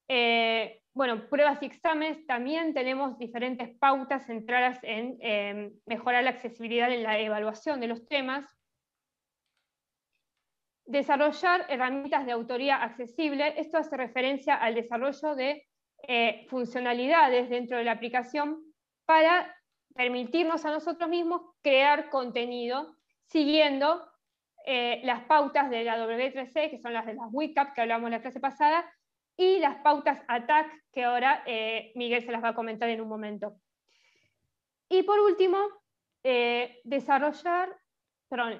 eh, bueno, pruebas y exámenes, también tenemos diferentes pautas centradas en em, mejorar la accesibilidad en la evaluación de los temas. Desarrollar herramientas de autoría accesible, esto hace referencia al desarrollo de eh, funcionalidades dentro de la aplicación para permitirnos a nosotros mismos crear contenido siguiendo eh, las pautas de la W3C, que son las de las WICAP que hablamos en la clase pasada, y las pautas atac que ahora eh, Miguel se las va a comentar en un momento. Y por último, eh, desarrollar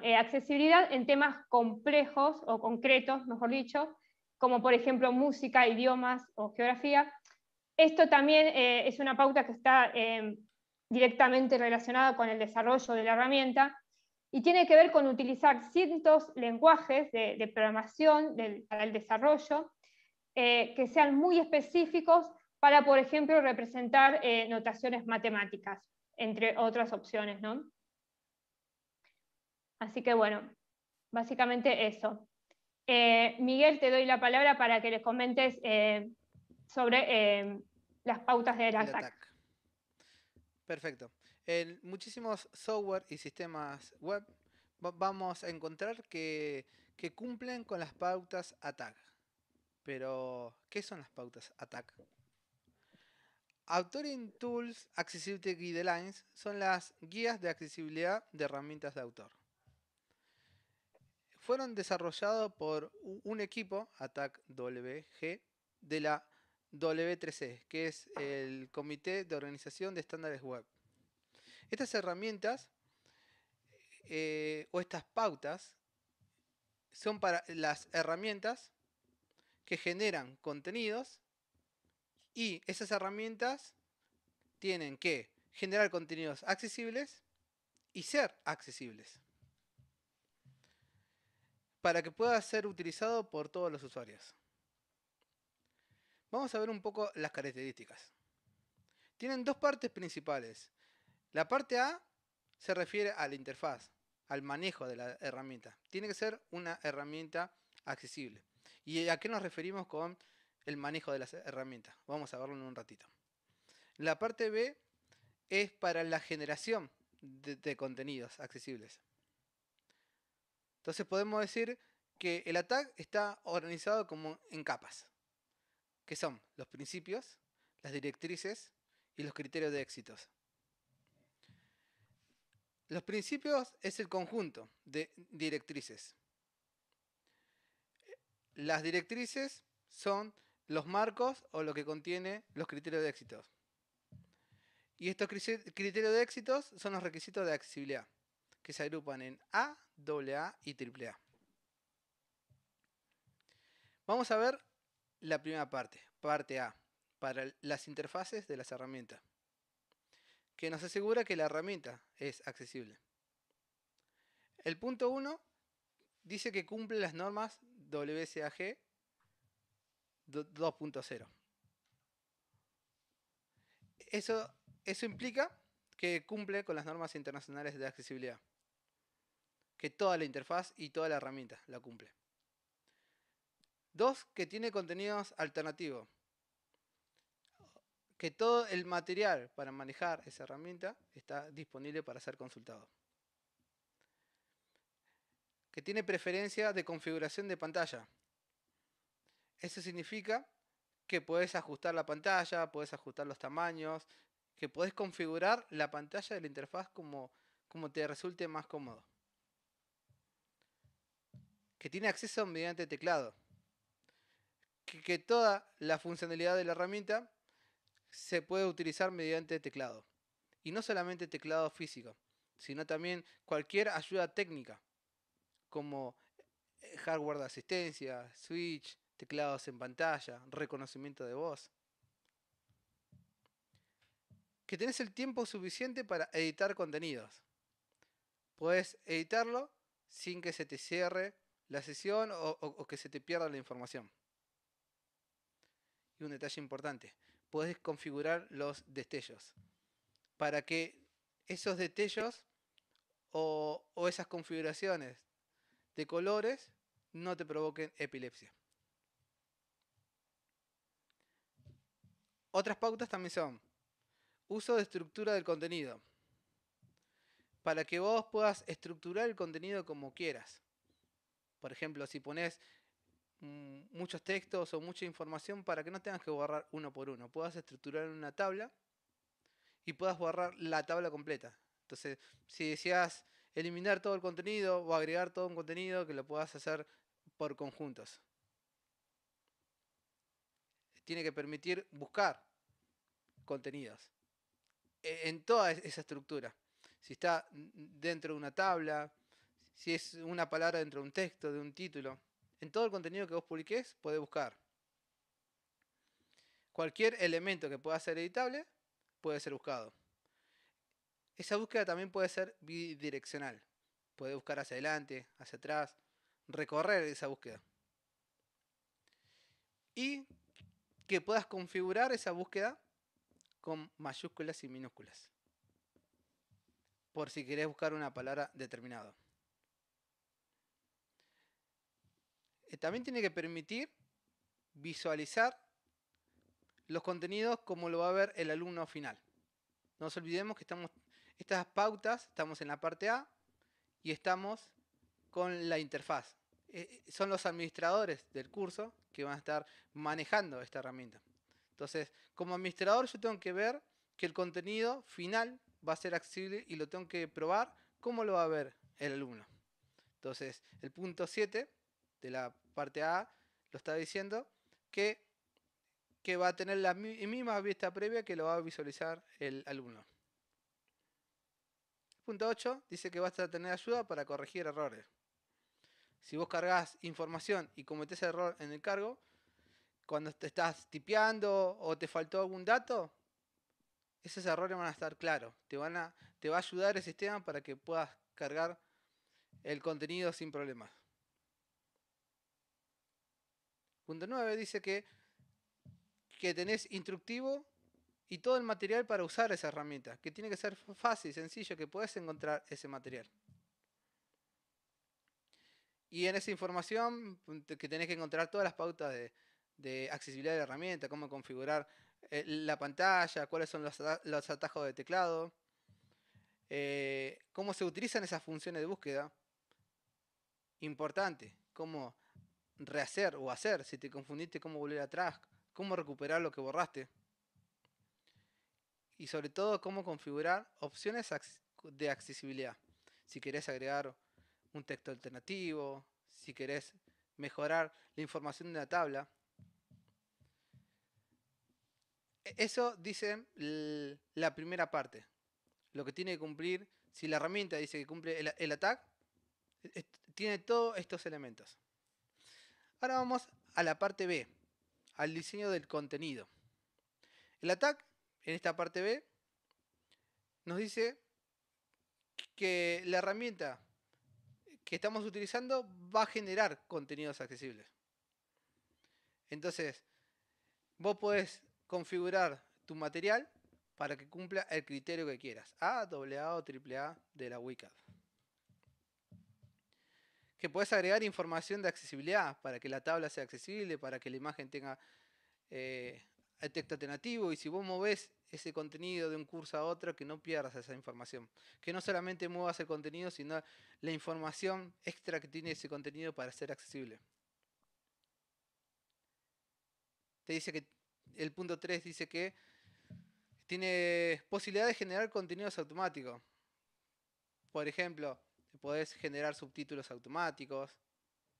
eh, accesibilidad en temas complejos o concretos, mejor dicho, como por ejemplo música, idiomas o geografía. Esto también es una pauta que está em, directamente relacionada con el desarrollo de la herramienta y tiene que ver con utilizar ciertos lenguajes de, programación para el desarrollo eh, que sean muy específicos para, por ejemplo, representar eh, notaciones matemáticas, entre otras opciones. Así que bueno, básicamente eso. Eh, Miguel, te doy la palabra para que les comentes sobre las pautas de la Perfecto. En muchísimos software y sistemas web vamos a encontrar que, que cumplen con las pautas ATAC pero, ¿qué son las pautas ATAC? Authoring Tools Accessibility Guidelines son las guías de accesibilidad de herramientas de autor. Fueron desarrollados por un equipo, ATAC WG, de la W3C, e, que es el Comité de Organización de Estándares Web. Estas herramientas eh, o estas pautas son para las herramientas que generan contenidos y esas herramientas tienen que generar contenidos accesibles y ser accesibles para que pueda ser utilizado por todos los usuarios. Vamos a ver un poco las características. Tienen dos partes principales. La parte A se refiere a la interfaz, al manejo de la herramienta. Tiene que ser una herramienta accesible. ¿Y a qué nos referimos con el manejo de las herramientas? Vamos a verlo en un ratito. La parte B es para la generación de, contenidos accesibles. Entonces podemos decir que el ATAC está organizado como en capas, que son los principios, las directrices y los criterios de éxitos. Los principios es el conjunto de directrices las directrices son los marcos o lo que contiene los criterios de éxito. Y estos criterios de éxito son los requisitos de accesibilidad, que se agrupan en A, AA y AAA. Vamos a ver la primera parte, parte A, para las interfaces de las herramientas, que nos asegura que la herramienta es accesible. El punto 1 dice que cumple las normas WSAG 2.0. Eso, eso implica que cumple con las normas internacionales de accesibilidad. Que toda la interfaz y toda la herramienta la cumple. Dos, que tiene contenidos alternativos. Que todo el material para manejar esa herramienta está disponible para ser consultado que tiene preferencia de configuración de pantalla. Eso significa que puedes ajustar la pantalla, puedes ajustar los tamaños, que puedes configurar la pantalla de la interfaz como, como te resulte más cómodo. Que tiene acceso mediante teclado. que toda la funcionalidad de la herramienta se puede utilizar mediante teclado. Y no solamente teclado físico, sino también cualquier ayuda técnica como eh, hardware de asistencia, switch, teclados en pantalla, reconocimiento de voz. Que tenés el tiempo suficiente para editar contenidos. Puedes editarlo sin que se te cierre la sesión o, que se te pierda la información. Y un detalle importante, puedes configurar los destellos para que esos destellos o esas configuraciones de colores no te provoquen epilepsia. Otras pautas también son uso de estructura del contenido. Para que vos puedas estructurar el contenido como quieras. Por ejemplo, si pones mm, muchos textos o mucha información para que no tengas que borrar uno por uno. Puedas estructurar una tabla y puedas borrar la tabla completa. Entonces, si decías eliminar todo el contenido o agregar todo un contenido que lo puedas hacer por conjuntos. Tiene que permitir buscar contenidos e-, en toda esa estructura. Si está dentro de una tabla, si es una palabra dentro de un texto, de un título, en todo el contenido que vos publiques, puede buscar. Cualquier elemento que pueda ser editable puede ser buscado. Esa búsqueda también puede ser bidireccional. Puede buscar hacia adelante, hacia atrás, recorrer esa búsqueda. Y que puedas configurar esa búsqueda con mayúsculas y minúsculas. Por si querés buscar una palabra determinada. Eh, también tiene que permitir visualizar los contenidos como lo va a ver el alumno final. No nos olvidemos que estamos estas pautas, estamos en la parte A y estamos con la interfaz. Eh, eh, son los administradores del curso que van a estar manejando esta herramienta. Entonces, como administrador yo tengo que ver que el contenido final va a ser accesible y lo tengo que probar cómo lo va a ver el alumno. Entonces, el punto 7 de la parte A lo está diciendo que, que va a tener la misma vista previa que lo va a visualizar el alumno. Punto 8 dice que vas a tener ayuda para corregir errores. Si vos cargas información y cometés error en el cargo, cuando te estás tipeando o te faltó algún dato, esos errores van a estar claros. Te, van a, te va a ayudar el sistema para que puedas cargar el contenido sin problemas. Punto 9 dice que, que tenés instructivo y todo el material para usar esa herramienta, que tiene que ser fácil, sencillo, que puedes encontrar ese material. Y en esa información mm, que tenés que encontrar todas las pautas de, accesibilidad de la herramienta, cómo configurar eh, la pantalla, cuáles son los, atajos de teclado, eh, cómo se utilizan esas funciones de búsqueda. Importante, cómo rehacer o hacer, si te confundiste, cómo volver atrás, cómo recuperar lo que borraste y sobre todo cómo configurar opciones de accesibilidad. Si querés agregar un texto alternativo, si querés mejorar la información de la tabla. E-, eso dice la primera parte. Lo que tiene que cumplir, si la herramienta dice que cumple el, el e-, tiene todos estos elementos. Ahora vamos a la parte B, al diseño del contenido. El attack en esta parte B, nos dice que la herramienta que estamos utilizando va a generar contenidos accesibles. Entonces, vos podés configurar tu material para que cumpla el criterio que quieras. A, AA o AAA de la WCAG. Que puedes agregar información de accesibilidad para que la tabla sea accesible, para que la imagen tenga eh, el texto alternativo y si vos movés ese contenido de un curso a otro, que no pierdas esa información. Que no solamente muevas el contenido, sino la información extra que tiene ese contenido para ser accesible. Te dice que el punto 3 dice que tiene posibilidad de generar contenidos automáticos. Por ejemplo, podés generar subtítulos automáticos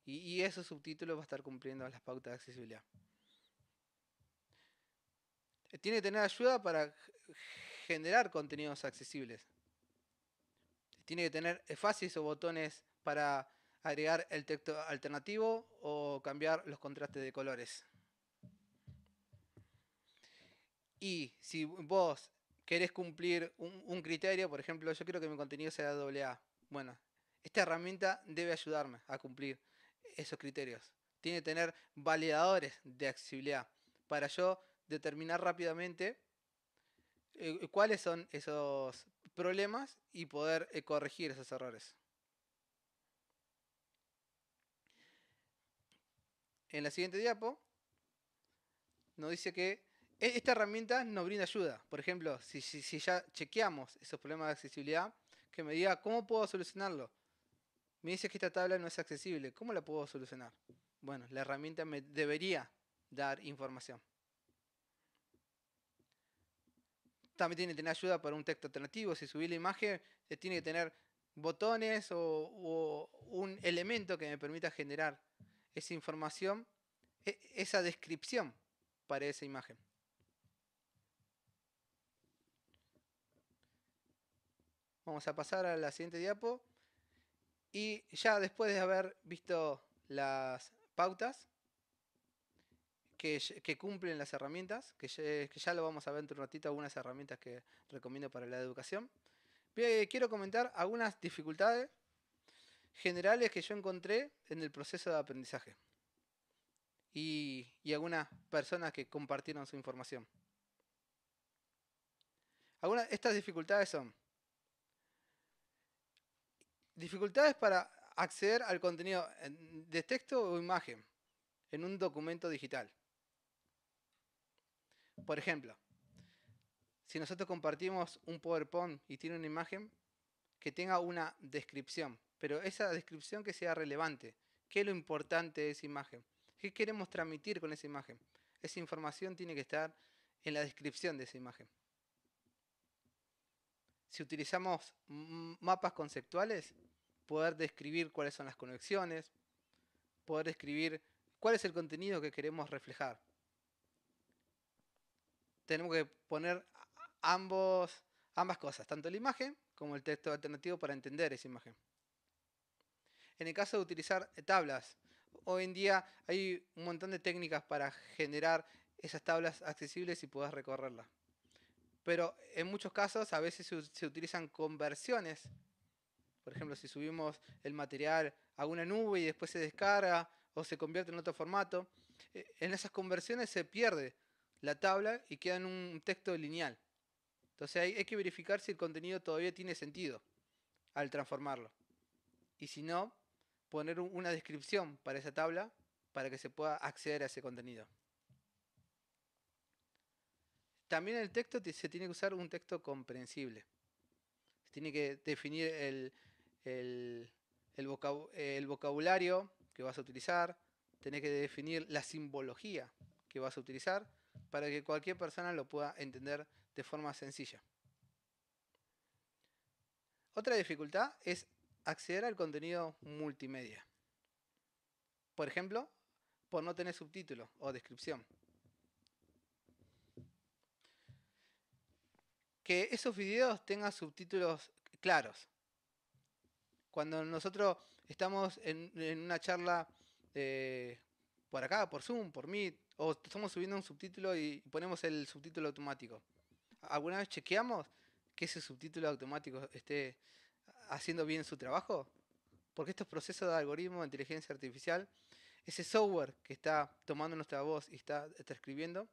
y, y esos subtítulos va a estar cumpliendo las pautas de accesibilidad tiene que tener ayuda para generar contenidos accesibles. Tiene que tener fases o botones para agregar el texto alternativo o cambiar los contrastes de colores. Y si vos querés cumplir un, criterio, por ejemplo, yo quiero que mi contenido sea AA. Bueno, esta herramienta debe ayudarme a cumplir esos criterios. Tiene que tener validadores de accesibilidad para yo determinar rápidamente eh, eh, cuáles son esos problemas y poder eh, corregir esos errores. En la siguiente diapo nos dice que e, esta herramienta nos brinda ayuda. Por ejemplo, si ya chequeamos esos problemas de accesibilidad, que me diga cómo puedo solucionarlo. Me dice que esta tabla no es accesible. ¿Cómo la puedo solucionar? Bueno, la herramienta me debería dar información. también tiene que tener ayuda para un texto alternativo. Si subí la imagen, eh, tiene que tener botones o, un elemento que me permita generar esa información, e, esa descripción para esa imagen. Vamos a pasar a la siguiente diapo. Y ya después de haber visto las pautas, que, cumplen las herramientas, que ya, lo vamos a ver en un ratito, algunas herramientas que recomiendo para la educación. Quiero comentar algunas dificultades generales que yo encontré en el proceso de aprendizaje y, algunas personas que compartieron su información. Algunas, estas dificultades son dificultades para acceder al contenido eh, de texto o imagen en un documento digital. Por ejemplo, si nosotros compartimos un PowerPoint y tiene una imagen, que tenga una descripción, pero esa descripción que sea relevante. ¿Qué es lo importante de esa imagen? ¿Qué queremos transmitir con esa imagen? Esa información tiene que estar en la descripción de esa imagen. Si utilizamos mapas conceptuales, poder describir cuáles son las conexiones, poder describir cuál es el contenido que queremos reflejar tenemos que poner ambos, ambas cosas, tanto la imagen como el texto alternativo para entender esa imagen. En el caso de utilizar tablas, hoy en día hay un montón de técnicas para generar esas tablas accesibles y puedas recorrerlas. Pero en muchos casos a veces se, se utilizan conversiones. Por ejemplo, si subimos el material a una nube y después se descarga o se convierte en otro formato, eh, en esas conversiones se pierde la tabla y queda en un texto lineal. Entonces hay, hay que verificar si el contenido todavía tiene sentido al transformarlo. Y si no, poner una descripción para esa tabla para que se pueda acceder a ese contenido. También el texto se tiene que usar un texto comprensible. Se tiene que definir el, vocabulario que vas a utilizar, tiene que definir la simbología que vas a utilizar para que cualquier persona lo pueda entender de forma sencilla. Otra dificultad es acceder al contenido multimedia. Por ejemplo, por no tener subtítulos o descripción. Que esos videos tengan subtítulos claros. Cuando nosotros estamos en, una charla eh, por acá, por Zoom, por Meet, o estamos subiendo un subtítulo y ponemos el subtítulo automático. ¿Alguna vez chequeamos que ese subtítulo automático esté haciendo bien su trabajo? Porque estos procesos de algoritmo de inteligencia artificial, ese software que está tomando nuestra voz y está transcribiendo,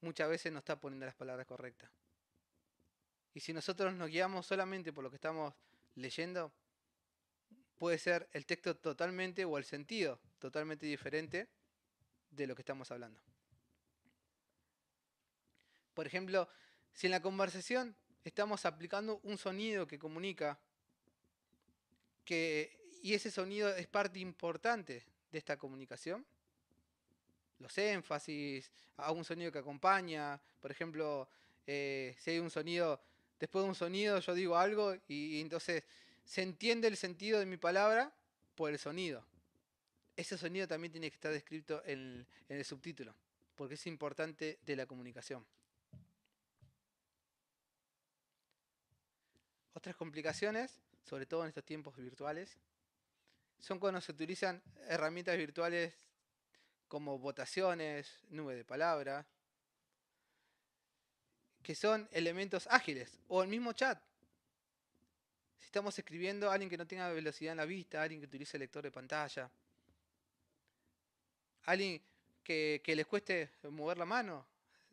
muchas veces no está poniendo las palabras correctas. Y si nosotros nos guiamos solamente por lo que estamos leyendo, puede ser el texto totalmente o el sentido totalmente diferente de lo que estamos hablando. Por ejemplo, si en la conversación estamos aplicando un sonido que comunica, y ese sonido es parte importante de esta comunicación, los énfasis, a un sonido que acompaña, por ejemplo, eh, si hay un sonido, después de un sonido yo digo algo y entonces se entiende el sentido de mi palabra por el sonido ese sonido también tiene que estar descrito en, el subtítulo, porque es importante de la comunicación. Otras complicaciones, sobre todo en estos tiempos virtuales, son cuando se utilizan herramientas virtuales como votaciones, nube de palabra, que son elementos ágiles, o el mismo chat. Si estamos escribiendo a alguien que no tenga velocidad en la vista, alguien que utilice lector de pantalla, alguien que, les cueste mover la mano,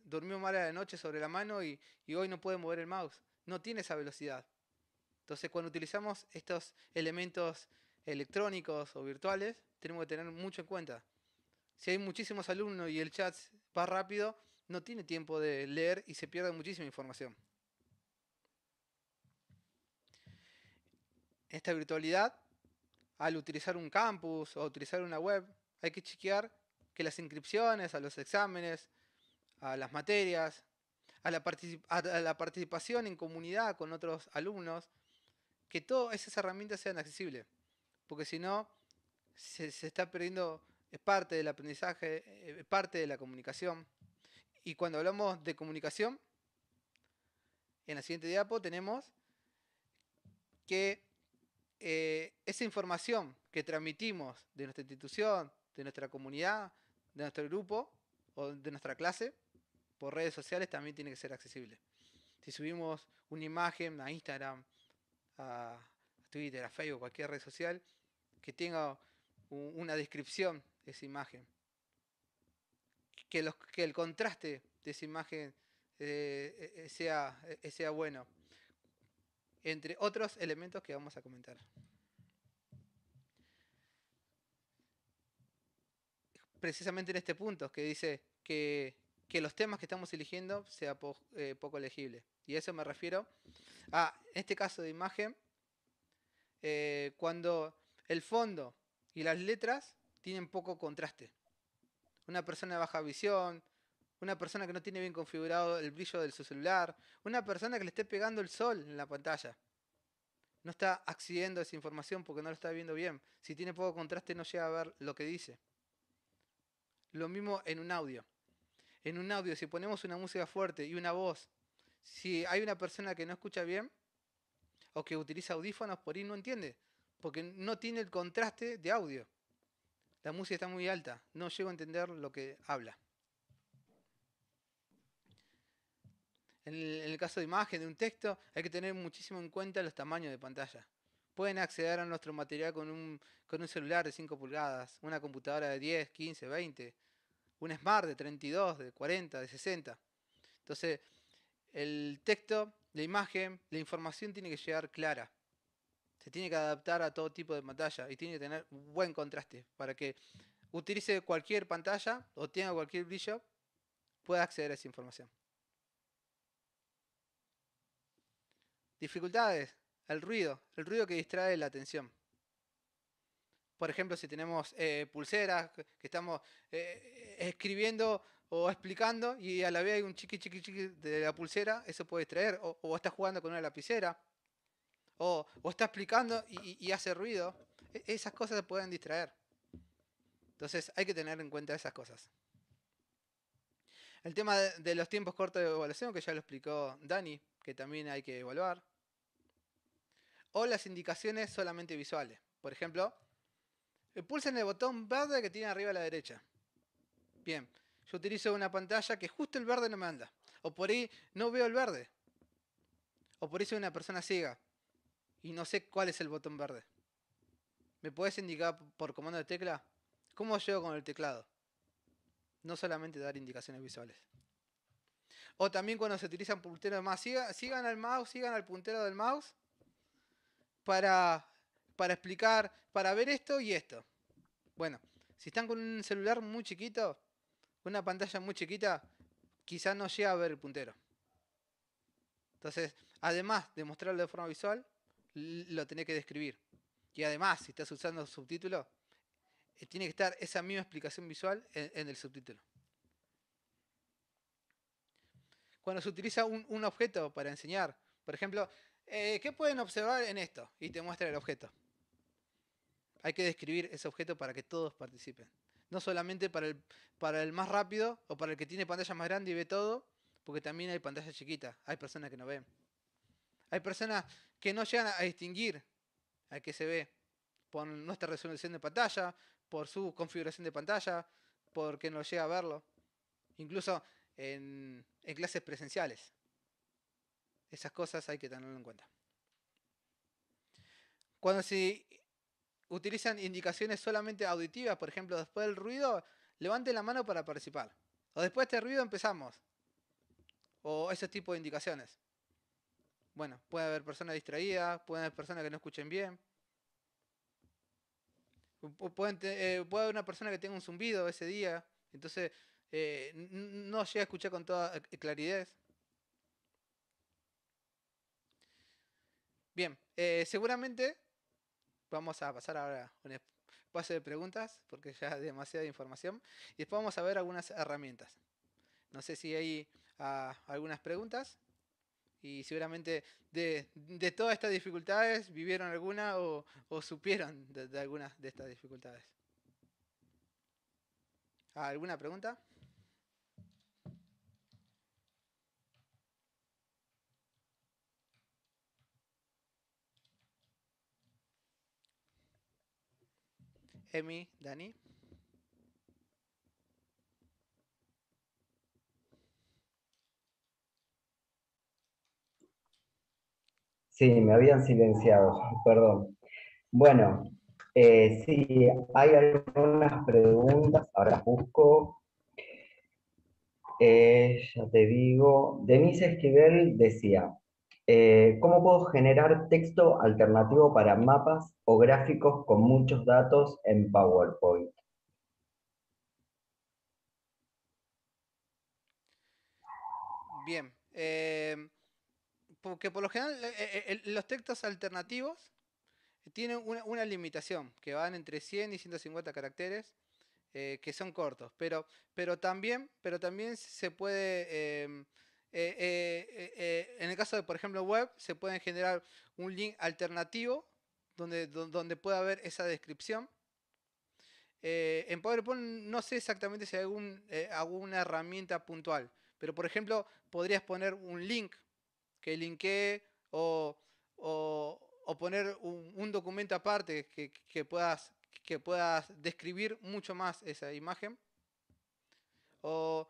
durmió mal a la noche sobre la mano y, y hoy no puede mover el mouse, no tiene esa velocidad. Entonces cuando utilizamos estos elementos electrónicos o virtuales, tenemos que tener mucho en cuenta. Si hay muchísimos alumnos y el chat va rápido, no tiene tiempo de leer y se pierde muchísima información. Esta virtualidad, al utilizar un campus o utilizar una web, hay que chequear que las inscripciones, a los exámenes, a las materias, a la, participación en comunidad con otros alumnos, que todas esas herramientas sean accesibles, porque si no, se, está perdiendo es parte del aprendizaje, parte de la comunicación. Y cuando hablamos de comunicación, en la siguiente diapo tenemos que eh, esa información que transmitimos de nuestra institución, de nuestra comunidad, de nuestro grupo o de nuestra clase por redes sociales también tiene que ser accesible. Si subimos una imagen a Instagram, a Twitter, a Facebook, cualquier red social, que tenga una descripción de esa imagen. Que, que el contraste de esa imagen eh, eh, sea, eh, sea bueno. Entre otros elementos que vamos a comentar. precisamente en este punto, que dice que, los temas que estamos eligiendo sea eh, poco legible. Y a eso me refiero a este caso de imagen, eh, cuando el fondo y las letras tienen poco contraste. Una persona de baja visión, una persona que no tiene bien configurado el brillo de su celular, una persona que le esté pegando el sol en la pantalla. No está accediendo a esa información porque no lo está viendo bien. Si tiene poco contraste no llega a ver lo que dice. Lo mismo en un audio. En un audio, si ponemos una música fuerte y una voz, si hay una persona que no escucha bien o que utiliza audífonos, por ahí no entiende, porque no tiene el contraste de audio. La música está muy alta, no llego a entender lo que habla. En el, el caso de imagen, de un texto, hay que tener muchísimo en cuenta los tamaños de pantalla pueden acceder a nuestro material con un, celular de 5 pulgadas, una computadora de 10, 15, 20, un Smart de 32, de 40, de 60. Entonces, el texto, la imagen, la información tiene que llegar clara. Se tiene que adaptar a todo tipo de pantalla y tiene que tener buen contraste para que utilice cualquier pantalla o tenga cualquier brillo, pueda acceder a esa información. Dificultades. El ruido, el ruido que distrae la atención. Por ejemplo, si tenemos eh, pulseras que estamos eh, escribiendo o explicando y a la vez hay un chiqui chiqui chiqui de la pulsera, eso puede distraer. O, estás jugando con una lapicera. O, está explicando y, hace ruido. E, esas cosas pueden distraer. Entonces hay que tener en cuenta esas cosas. El tema de los tiempos cortos de evaluación, que ya lo explicó Dani, que también hay que evaluar o las indicaciones solamente visuales. Por ejemplo, eh, pulsen el botón verde que tiene arriba a la derecha. Bien, yo utilizo una pantalla que justo el verde no me anda. O por ahí no veo el verde. O por ahí soy una persona ciega. Y no sé cuál es el botón verde. ¿Me puedes indicar por comando de tecla? ¿Cómo llego con el teclado? No solamente dar indicaciones visuales. O también cuando se utilizan punteros más, sigan al mouse, sigan al puntero del mouse para, para explicar, para ver esto y esto. Bueno, si están con un celular muy chiquito, una pantalla muy chiquita, quizás no llega a ver el puntero. Entonces, además de mostrarlo de forma visual, lo tenés que describir. Y además, si estás usando subtítulos, eh, tiene que estar esa misma explicación visual e-, en, el subtítulo. Cuando se utiliza un, un objeto para enseñar, por ejemplo, eh, ¿qué pueden observar en esto? Y te muestra el objeto. Hay que describir ese objeto para que todos participen. No solamente para el, para el más rápido o para el que tiene pantalla más grande y ve todo, porque también hay pantalla chiquita. Hay personas que no ven. Hay personas que no llegan a distinguir a que se ve por nuestra resolución de pantalla, por su configuración de pantalla, porque no llega a verlo. Incluso en clases presenciales. Esas cosas hay que tenerlo en cuenta. Cuando se utilizan indicaciones solamente auditivas, por ejemplo, después del ruido, levante la mano para participar. O después de este ruido empezamos. O ese tipo de indicaciones. Bueno, puede haber personas distraídas, puede haber personas que no escuchen bien. Eh, puede haber una persona que tenga un zumbido ese día, entonces eh, no llega a escuchar con toda eh, claridad. Bien, eh, seguramente vamos a pasar ahora un pase de preguntas, porque ya es demasiada información, y después vamos a ver algunas herramientas. No sé si hay ah, algunas preguntas, y seguramente de, todas estas dificultades vivieron alguna o, supieron de, de algunas de estas dificultades. Ah, ¿Alguna pregunta? Emi, Dani. Sí, me habían silenciado, perdón. Bueno, eh, si hay algunas preguntas, ahora busco. Eh, ya te digo, Denise Esquivel decía, eh, ¿Cómo puedo generar texto alternativo para mapas o gráficos con muchos datos en PowerPoint? Bien. Em, porque por lo general eh, eh, los textos alternativos tienen una, limitación, que van entre 100 y 150 caracteres, que son cortos, pero, pero, también, pero también se puede em, eh, eh, eh, en el caso de, por ejemplo, web, se pueden generar un link alternativo donde, donde pueda haber esa descripción. en PowerPoint no sé exactamente si hay algún, alguna herramienta puntual, pero por ejemplo, podrías poner un link que linkee o, o, poner un, un, documento aparte que, que, puedas, que puedas describir mucho más esa imagen. O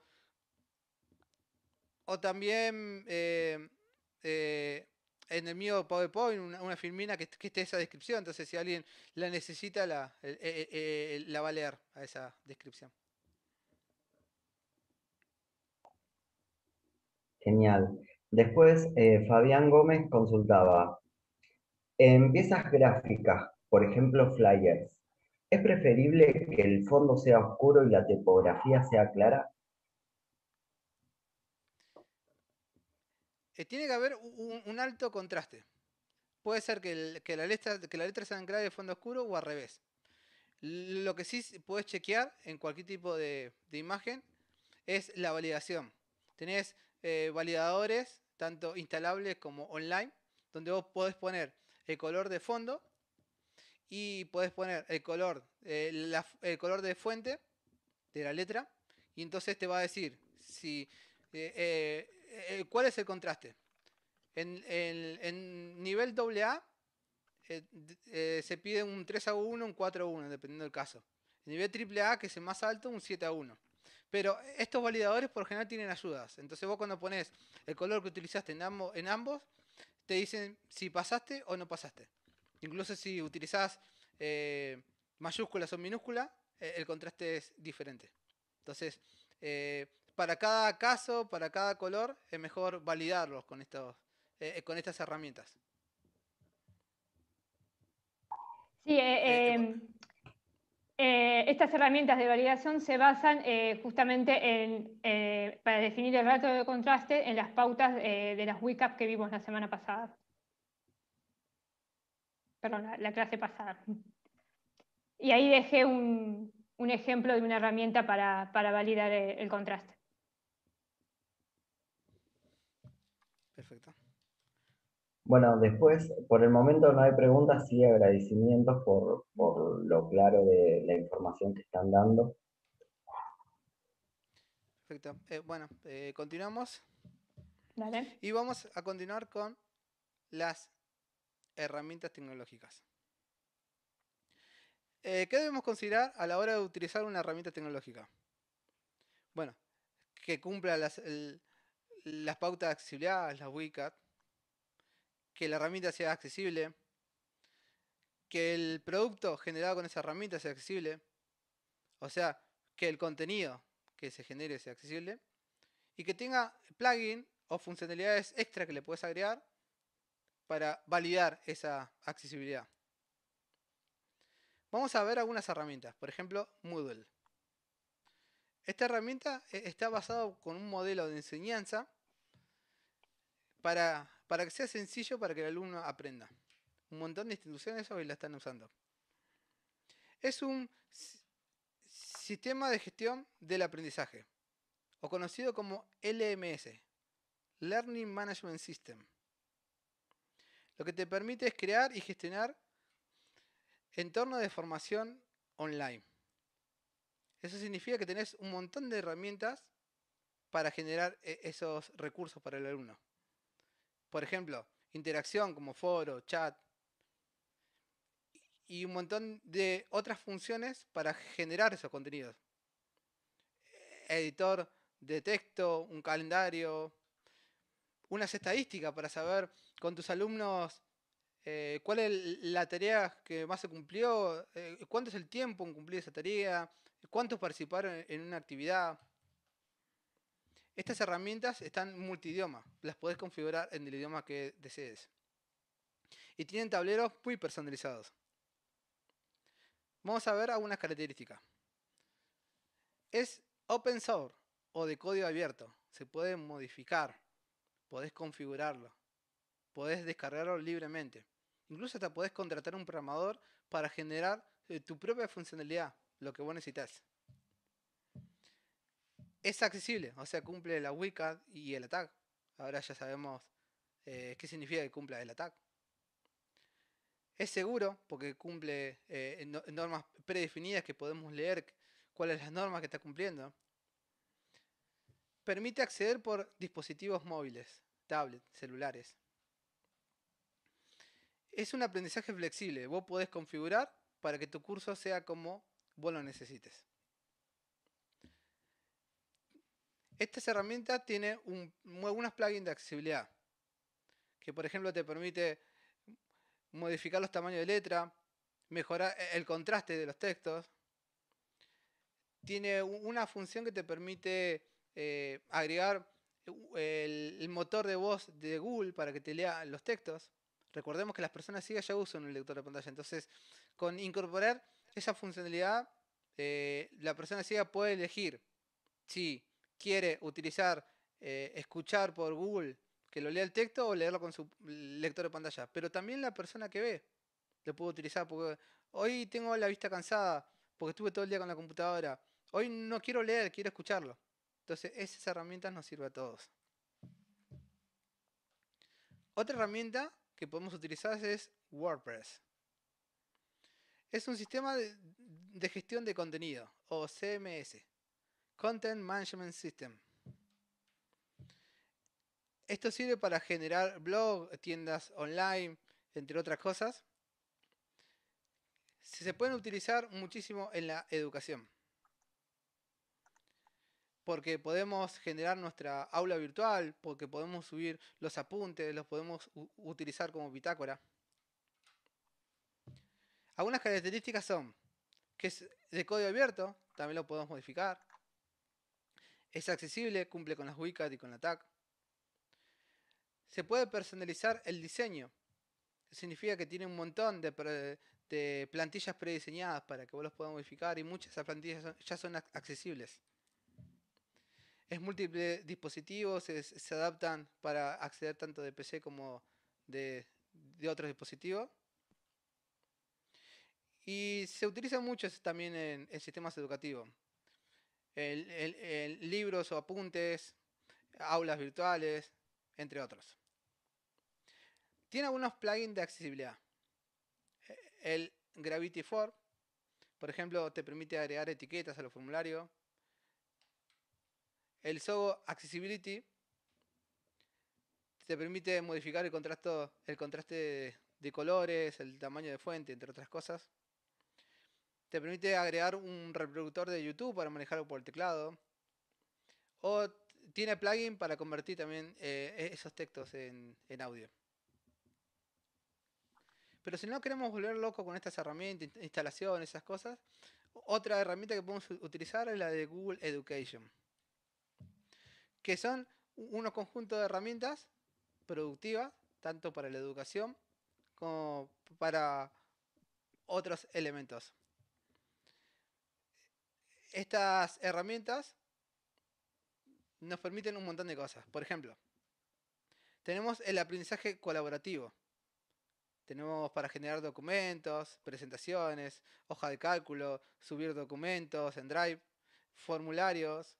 o también eh, eh, en el mío PowerPoint, una, filmina que, esté esa descripción. Entonces, si alguien la necesita, la, la va a leer a esa descripción. Genial. Después, eh, Fabián Gómez consultaba. En piezas gráficas, por ejemplo, flyers, ¿es preferible que el fondo sea oscuro y la tipografía sea clara? Eh, tiene que haber un, alto contraste. Puede ser que, la letra, que la letra sea en de fondo oscuro o al revés. Lo que sí puedes chequear en cualquier tipo de, imagen es la validación. Tenés eh, validadores, tanto instalables como online, donde vos podés poner el color de fondo y podés poner el color, eh, el color de fuente de la letra y entonces te va a decir si eh, ¿cuál es el contraste? En, en, nivel AA eh, eh, se pide un 3 a 1, un 4 a 1, dependiendo del caso. En nivel AAA, que es el más alto, un 7 a 1. Pero estos validadores por general tienen ayudas. Entonces vos cuando pones el color que utilizaste en, ambos, en ambos, te dicen si pasaste o no pasaste. Incluso si utilizás mayúsculas o minúsculas, el contraste es diferente. Entonces, para cada caso, para cada color, es mejor validarlos con, estos, eh, eh, con estas herramientas. Sí, eh, em, estas herramientas de validación se basan justamente en, para definir el rato de contraste en las pautas de las WICAP que vimos la semana pasada. Perdón, la, clase pasada. Y ahí dejé un, ejemplo de una herramienta para, validar el contraste. perfecto. Bueno, después, por el momento no hay preguntas, y agradecimientos por, lo claro de la información que están dando. Perfecto. Eh, bueno, eh, continuamos. Y vamos a continuar con las herramientas tecnológicas. Eh, ¿Qué debemos considerar a la hora de utilizar una herramienta tecnológica? Bueno, que cumpla las, las pautas de accesibilidad, las WCAG, que la herramienta sea accesible, que el producto generado con esa herramienta sea accesible, o sea, que el contenido que se genere sea accesible, y que tenga plugin o funcionalidades extra que le puedes agregar para validar esa accesibilidad. Vamos a ver algunas herramientas, por ejemplo Moodle. Esta herramienta eh, está basada con un modelo de enseñanza para, que sea sencillo para que el alumno aprenda. Un montón de instituciones hoy la están usando. Es un sistema de gestión del aprendizaje, o conocido como LMS, Learning Management System. Lo que te permite es crear y gestionar entornos de formación online. Eso significa que tenés un montón de herramientas para generar eh, esos recursos para el alumno. Por ejemplo, interacción como foro, chat y un montón de otras funciones para generar esos contenidos. Editor de texto, un calendario, unas estadísticas para saber con tus alumnos eh, cuál es la tarea que más se cumplió, eh, cuánto es el tiempo en cumplir esa tarea, cuántos participaron en una actividad. Estas herramientas están multidioma, las podés configurar en el idioma que desees. Y tienen tableros muy personalizados. Vamos a ver algunas características. Es open source o de código abierto. Se puede modificar, podés configurarlo, podés descargarlo libremente. Incluso hasta podés contratar un programador para generar eh, tu propia funcionalidad, lo que vos necesitas es accesible, o sea, cumple la WCAG y el ATAC. Ahora ya sabemos eh, qué significa que cumpla el ATAC. Es seguro porque cumple eh, normas predefinidas que podemos leer cuáles las normas que está cumpliendo. Permite acceder por dispositivos móviles, tablets, celulares. Es un aprendizaje flexible. Vos podés configurar para que tu curso sea como vos lo necesites. Esta herramienta tiene un, plugins de accesibilidad, que por ejemplo te permite modificar los tamaños de letra, mejorar eh, el contraste de los textos. Tiene una función que te permite eh, agregar el, motor de voz de Google para que te lea los textos. Recordemos que las personas ciegas ya usan un lector de pantalla, entonces con incorporar esa funcionalidad, eh, la persona ciega puede elegir si quiere utilizar eh, escuchar por Google que lo lea el texto o leerlo con su lector de pantalla. Pero también la persona que ve lo puede utilizar porque hoy tengo la vista cansada porque estuve todo el día con la computadora. Hoy no quiero leer, quiero escucharlo. Entonces esas herramientas nos sirven a todos. Otra herramienta que podemos utilizar es WordPress. Es un sistema de gestión de contenido o CMS. Content Management System. Esto sirve para generar blogs, tiendas online, entre otras cosas. Se pueden utilizar muchísimo en la educación. Porque podemos generar nuestra aula virtual, porque podemos subir los apuntes, los podemos utilizar como bitácora. Algunas características son que es de código abierto, también lo podemos modificar. Es accesible, cumple con las WCAG y con la TAC. Se puede personalizar el diseño. Significa que tiene un montón de, plantillas prediseñadas para que vos los puedas modificar y muchas de esas plantillas ya son accesibles. Es múltiple dispositivos, se adaptan para acceder tanto de PC como de, otros dispositivos. Y se utiliza mucho también en, en sistemas educativos libros o apuntes, aulas virtuales, entre otros. Tiene algunos plugins de accesibilidad. E, el Gravity 4, por ejemplo, te permite agregar etiquetas a los formularios. El Sogo Accessibility te permite modificar el, contraste, el contraste de colores, el tamaño de fuente, entre otras cosas. Te permite agregar un reproductor de YouTube para manejarlo por el teclado. O tiene plugin para convertir también eh, e-, esos textos en, audio. Pero si no queremos volver loco con estas herramientas, instalaciones, esas cosas, otra herramienta que podemos utilizar es la de Google Education. Que son unos conjuntos de herramientas productivas, tanto para la educación como para otros elementos estas herramientas nos permiten un montón de cosas. Por ejemplo, tenemos el aprendizaje colaborativo. Tenemos para generar documentos, presentaciones, hoja de cálculo, subir documentos en Drive, formularios.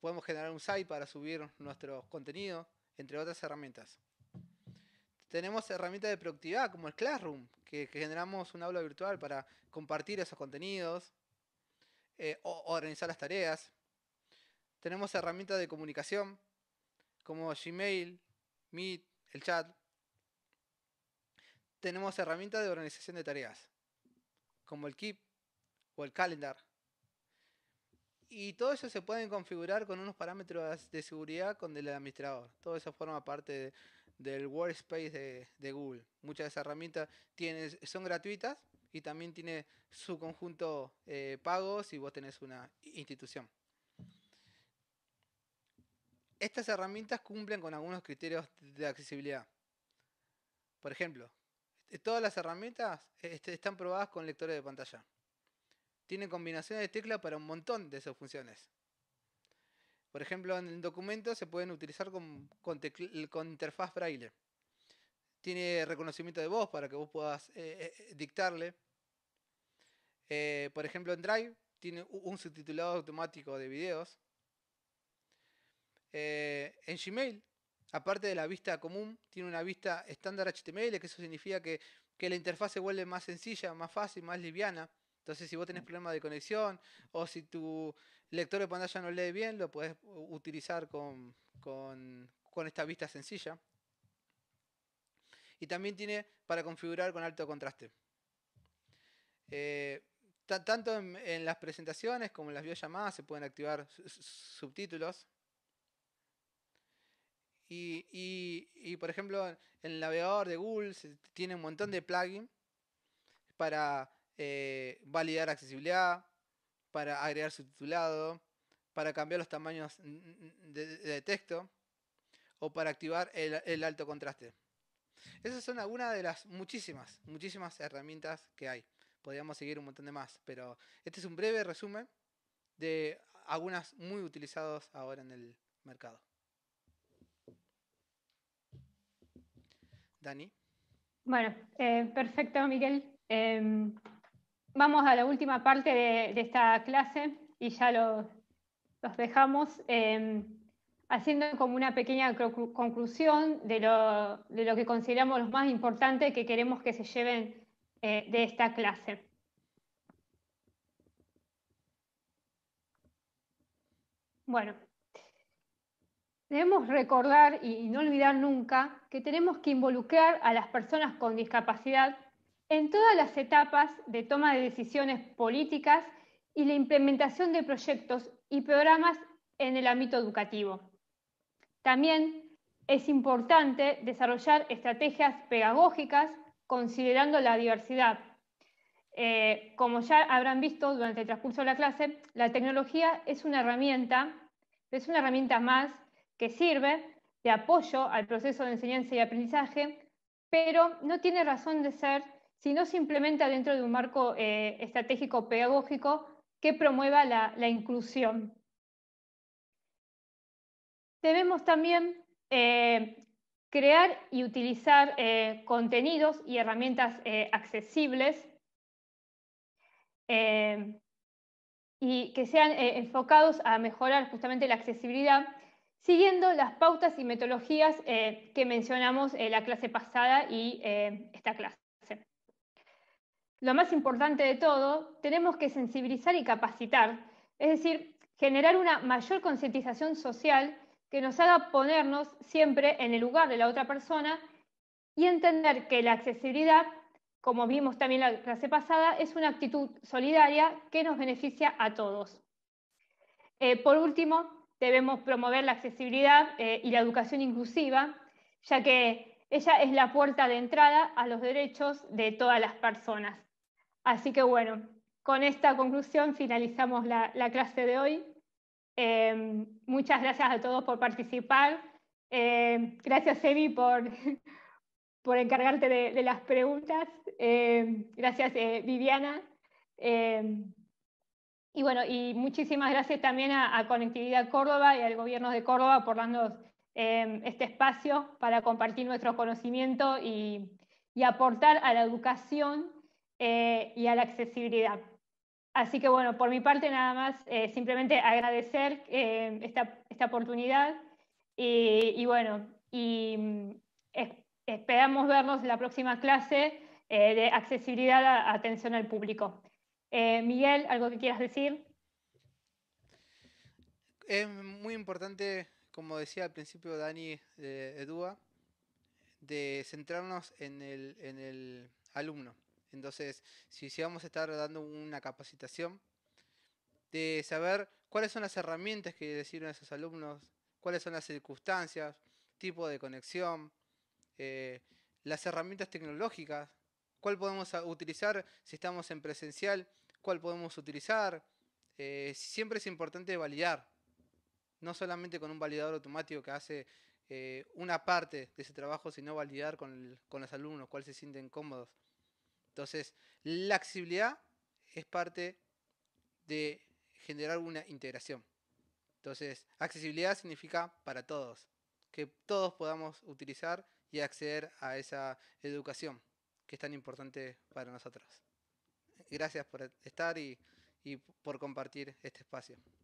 Podemos generar un site para subir nuestro contenido, entre otras herramientas. Tenemos herramientas de productividad como el Classroom, que, que generamos un aula virtual para compartir esos contenidos eh, organizar las tareas. Tenemos herramientas de comunicación como Gmail, Meet, el chat. Tenemos herramientas de organización de tareas como el Keep o el Calendar. Y todo eso se puede configurar con unos parámetros de seguridad con el administrador. Todo eso forma parte del workspace de, Google. Muchas de esas herramientas tienen, son gratuitas y también tiene su conjunto eh, pagos pago si vos tenés una institución. Estas herramientas cumplen con algunos criterios de accesibilidad. Por ejemplo, eh, todas las herramientas este, están probadas con lectores de pantalla. Tienen combinaciones de teclas para un montón de sus funciones. Por ejemplo, en el documento se pueden utilizar con, con interfaz braille tiene reconocimiento de voz para que vos puedas eh, eh, eh, dictarle. por ejemplo, en Drive tiene un subtitulado automático de videos. en Gmail, aparte de la vista común, tiene una vista estándar HTML, que eso significa que, la interfaz se vuelve más sencilla, más fácil, más liviana. Entonces, si vos tenés problemas de conexión o si tu lector de pantalla no lee bien, lo puedes utilizar con esta vista sencilla y también tiene para configurar con alto contraste. Eh, tanto en, las presentaciones como en las videollamadas se pueden activar subtítulos. Y, por ejemplo, en el navegador de Google se tiene un montón de plugins para eh, validar accesibilidad, para agregar subtitulado, para cambiar los tamaños de, texto o para activar el alto contraste. Esas son algunas de las muchísimas, muchísimas herramientas que hay. Podríamos seguir un montón de más, pero este es un breve resumen de algunas muy utilizadas ahora en el mercado. Dani. Bueno, eh, perfecto, Miguel. Em, vamos a la última parte de, esta clase y ya los dejamos. Em, haciendo como una pequeña conclusión de lo, que consideramos lo más importante que queremos que se lleven eh, de esta clase. Bueno, debemos recordar y no olvidar nunca que tenemos que involucrar a las personas con discapacidad en todas las etapas de toma de decisiones políticas y la implementación de proyectos y programas en el ámbito educativo. También es importante desarrollar estrategias pedagógicas considerando la diversidad. Eh, como ya habrán visto durante el transcurso de la clase, la tecnología es una herramienta, es una herramienta más que sirve de apoyo al proceso de enseñanza y aprendizaje, pero no tiene razón de ser si no se implementa dentro de un marco eh, estratégico pedagógico que promueva la inclusión debemos también eh, crear y utilizar eh, contenidos y herramientas eh, accesibles y que sean enfocados a mejorar justamente la accesibilidad, siguiendo las pautas y metodologías que mencionamos en la clase pasada y esta clase. Lo más importante de todo, tenemos que sensibilizar y capacitar, es decir, generar una mayor concientización social que nos haga ponernos siempre en el lugar de la otra persona y entender que la accesibilidad, como vimos también la clase pasada, es una actitud solidaria que nos beneficia a todos. Eh, por último, debemos promover la accesibilidad eh, y la educación inclusiva, ya que ella es la puerta de entrada a los derechos de todas las personas. Así que bueno, con esta conclusión finalizamos la clase de hoy. Em, muchas gracias a todos por participar. Em, gracias, Evi por, por encargarte de, las preguntas. Em, gracias, eh, Viviana. y bueno, y muchísimas gracias también a, Conectividad Córdoba y al Gobierno de Córdoba por darnos este espacio para compartir nuestro conocimiento y, y aportar a la educación eh, y a la accesibilidad. Así que bueno, por mi parte nada más, eh, simplemente agradecer eh, esta, oportunidad y, bueno, y mm, esperamos vernos en la próxima clase eh, de accesibilidad a atención al público. Miguel, ¿algo que quieras decir? Es muy importante, como decía al principio Dani Edua, de centrarnos en el, en el alumno entonces, si, vamos a estar dando una capacitación, de saber cuáles son las herramientas que deciden a esos alumnos, cuáles son las circunstancias, tipo de conexión, eh, las herramientas tecnológicas, cuál podemos utilizar si estamos en presencial, cuál podemos utilizar. Eh, siempre es importante validar, no solamente con un validador automático que hace eh, una parte de ese trabajo, sino validar con, con los alumnos, cuáles se sienten cómodos. Entonces, la accesibilidad es parte de generar una integración. Entonces, accesibilidad significa para todos, que todos podamos utilizar y acceder a esa educación que es tan importante para nosotros. Gracias por estar y, y por compartir este espacio.